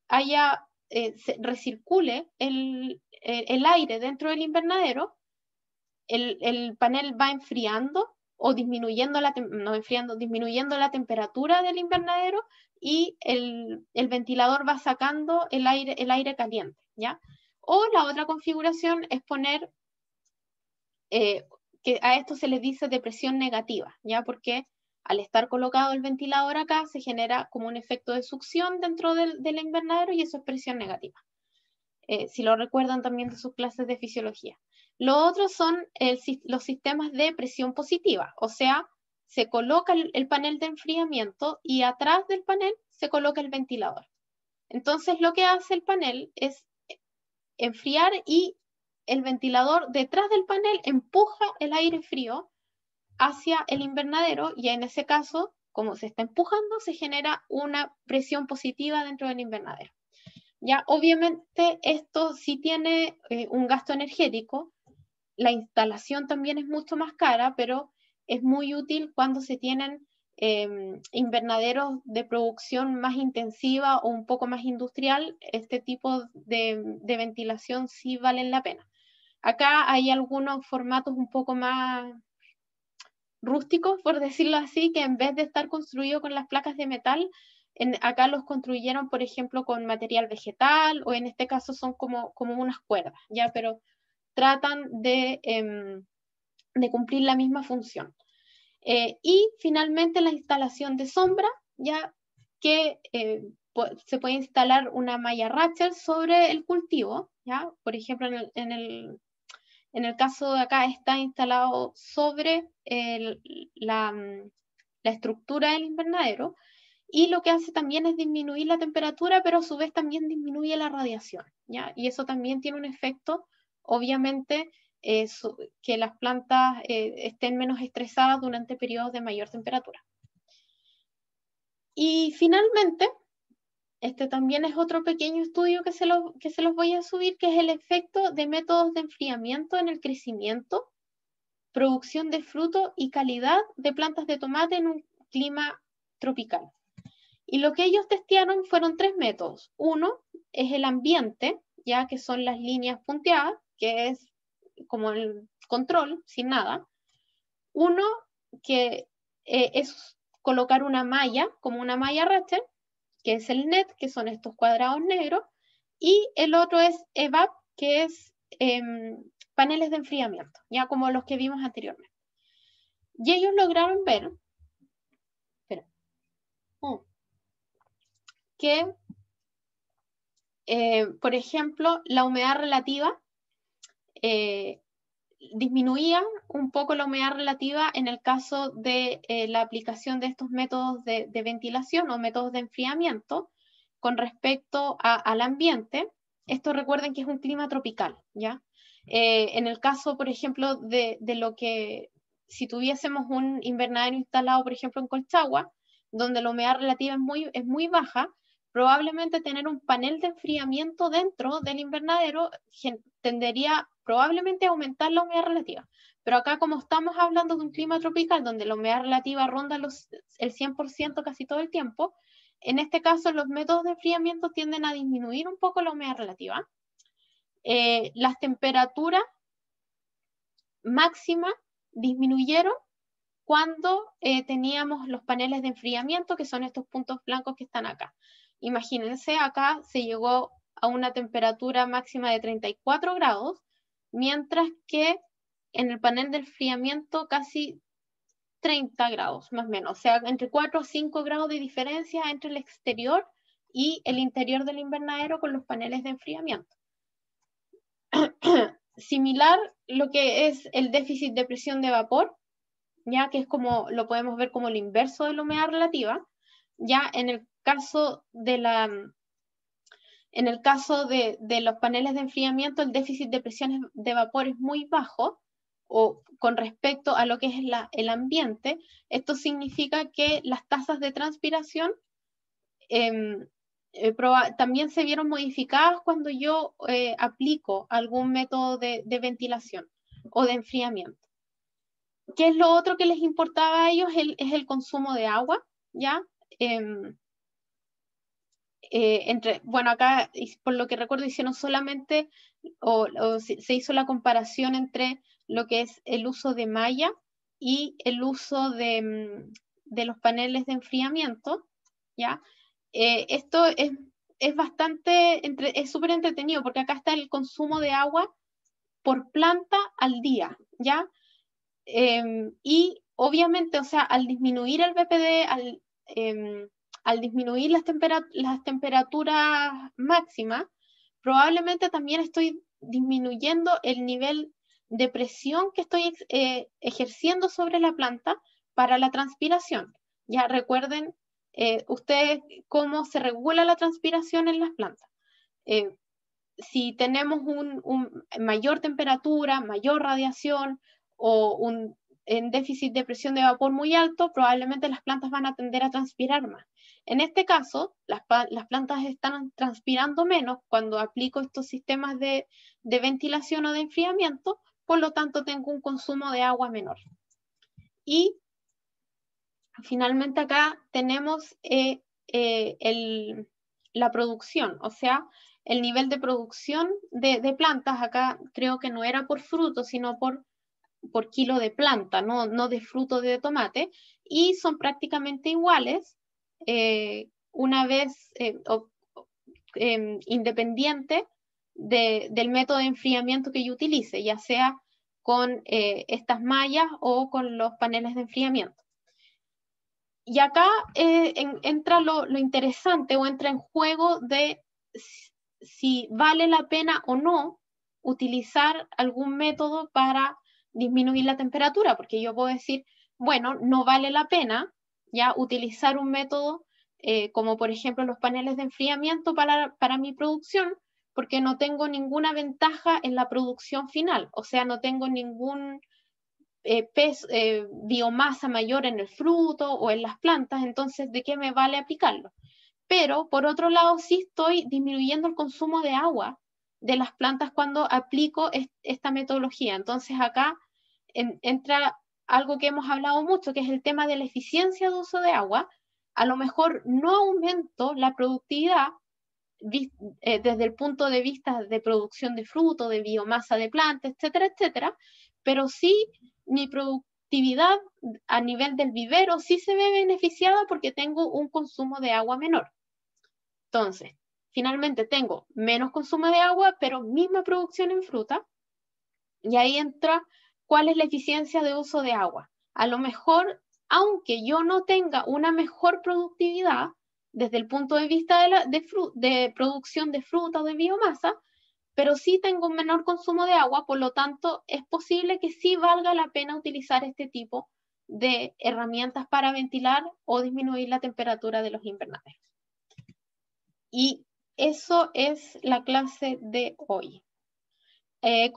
[SPEAKER 1] haya, eh, recircule el, aire dentro del invernadero, el, panel va enfriando o disminuyendo la, enfriando, disminuyendo la temperatura del invernadero y el, ventilador va sacando el aire, el aire caliente, ¿ya? O la otra configuración es poner, eh, que a esto se le dice depresión negativa, ¿ya? Porque al estar colocado el ventilador acá, se genera como un efecto de succión dentro del, invernadero y eso es presión negativa. Eh, si lo recuerdan también de sus clases de fisiología. Lo otro son los sistemas de presión positiva, o sea, se coloca el panel de enfriamiento y atrás del panel se coloca el ventilador. Entonces lo que hace el panel es enfriar y el ventilador detrás del panel empuja el aire frío hacia el invernadero y en ese caso, como se está empujando, se genera una presión positiva dentro del invernadero. Ya, obviamente esto sí tiene eh, un gasto energético, la instalación también es mucho más cara, pero es muy útil cuando se tienen em, invernaderos de producción más intensiva o un poco más industrial, este tipo de, ventilación sí valen la pena. Acá hay algunos formatos un poco más rústicos, por decirlo así, que en vez de estar construido con las placas de metal, acá los construyeron, por ejemplo, con material vegetal o en este caso son como, como unas cuerdas, ¿ya? Pero tratan de, em, de cumplir la misma función. Eh, y finalmente la instalación de sombra, ya que eh, se puede instalar una malla ratchet sobre el cultivo, ¿ya? Por ejemplo, en el en el caso de acá está instalado sobre mm, la, estructura del invernadero y lo que hace también es disminuir la temperatura, pero a su vez también disminuye la radiación. ¿ya? Y eso también tiene un efecto, obviamente, eh, que las plantas eh, estén menos estresadas durante periodos de mayor temperatura. Y finalmente, este también es otro pequeño estudio que se, lo, que se los voy a subir, que es el efecto de métodos de enfriamiento en el crecimiento, producción de fruto y calidad de plantas de tomate en un clima tropical. Y lo que ellos testearon fueron tres métodos. Uno es el ambiente, ya que son las líneas punteadas, que es como el control, sin nada. Uno que eh, es colocar una malla, como una malla raster, que es el net, que son estos cuadrados negros, y el otro es EVAP, que es em, paneles de enfriamiento, ya como los que vimos anteriormente. Y ellos lograron ver oh, que, eh, por ejemplo, la humedad relativa eh, disminuía un poco la humedad relativa en el caso de eh, la aplicación de estos métodos de, ventilación o métodos de enfriamiento con respecto al ambiente. Esto recuerden que es un clima tropical, ¿ya? Eh, en el caso, por ejemplo, de, lo que si tuviésemos un invernadero instalado, por ejemplo, en Colchagua, donde la humedad relativa es muy, es muy baja, probablemente tener un panel de enfriamiento dentro del invernadero tendería probablemente a aumentar la humedad relativa. Pero acá como estamos hablando de un clima tropical donde la humedad relativa ronda el 100% casi todo el tiempo, en este caso los métodos de enfriamiento tienden a disminuir un poco la humedad relativa. Eh, las temperaturas máximas disminuyeron cuando eh, teníamos los paneles de enfriamiento, que son estos puntos blancos que están acá. Imagínense, acá se llegó a una temperatura máxima de 34 grados, mientras que en el panel de enfriamiento casi 30 grados, más o menos. O sea, entre 4 o 5 grados de diferencia entre el exterior y el interior del invernadero con los paneles de enfriamiento. Similar lo que es el déficit de presión de vapor, ya que es como lo podemos ver como el inverso de la humedad relativa. Ya en el caso de la, mm, en el caso de, de, los paneles de enfriamiento, el déficit de presiones de vapor es muy bajo o con respecto a lo que es la, el ambiente. Esto significa que las tasas de transpiración em, eh, también se vieron modificadas cuando yo eh, aplico algún método de, de, ventilación o de enfriamiento. ¿Qué es lo otro que les importaba a ellos? es el consumo de agua, ¿ya? Em, eh, entre, bueno, acá por lo que recuerdo hicieron solamente, o, se hizo la comparación entre lo que es el uso de malla y el uso de, mm, de los paneles de enfriamiento, ¿ya? Eh, esto es, es bastante, entre, es súper entretenido porque acá está el consumo de agua por planta al día, ¿ya? Em, y obviamente, o sea, al disminuir el BPD, al em, al disminuir las, las temperaturas máximas, probablemente también estoy disminuyendo el nivel de presión que estoy eh, ejerciendo sobre la planta para la transpiración. Ya recuerden eh, ustedes cómo se regula la transpiración en las plantas. Eh, si tenemos una mayor temperatura, mayor radiación o un en déficit de presión de vapor muy alto, probablemente las plantas van a tender a transpirar más. En este caso, las, plantas están transpirando menos cuando aplico estos sistemas de, ventilación o de enfriamiento, por lo tanto tengo un consumo de agua menor. Y finalmente acá tenemos eh, eh, la producción, o sea, el nivel de producción de, de, plantas, acá creo que no era por fruto, sino por por kilo de planta, no, no de fruto de tomate, y son prácticamente iguales eh, una vez eh, em, independiente del método de enfriamiento que yo utilice, ya sea con eh, estas mallas o con los paneles de enfriamiento. Y acá entra lo interesante o entra en juego de si vale la pena o no utilizar algún método para disminuir la temperatura, porque yo puedo decir, bueno, no vale la pena ya utilizar un método eh, como por ejemplo los paneles de enfriamiento para, mi producción, porque no tengo ninguna ventaja en la producción final, o sea, no tengo ningún eh, peso, eh, biomasa mayor en el fruto o en las plantas, entonces, ¿de qué me vale aplicarlo? Pero, por otro lado, sí estoy disminuyendo el consumo de agua de las plantas cuando aplico esta metodología. Entonces acá entra algo que hemos hablado mucho, que es el tema de la eficiencia de uso de agua. A lo mejor no aumento la productividad eh, desde el punto de vista de producción de fruto, de biomasa de planta, etcétera, etcétera, pero sí mi productividad a nivel del vivero sí se ve beneficiada porque tengo un consumo de agua menor. Entonces, finalmente tengo menos consumo de agua, pero misma producción en fruta. Y ahí entra cuál es la eficiencia de uso de agua. A lo mejor, aunque yo no tenga una mejor productividad desde el punto de vista de, producción de fruta o de biomasa, pero sí tengo un menor consumo de agua, por lo tanto, es posible que sí valga la pena utilizar este tipo de herramientas para ventilar o disminuir la temperatura de los invernaderos. Y eso es la clase de hoy. Eh,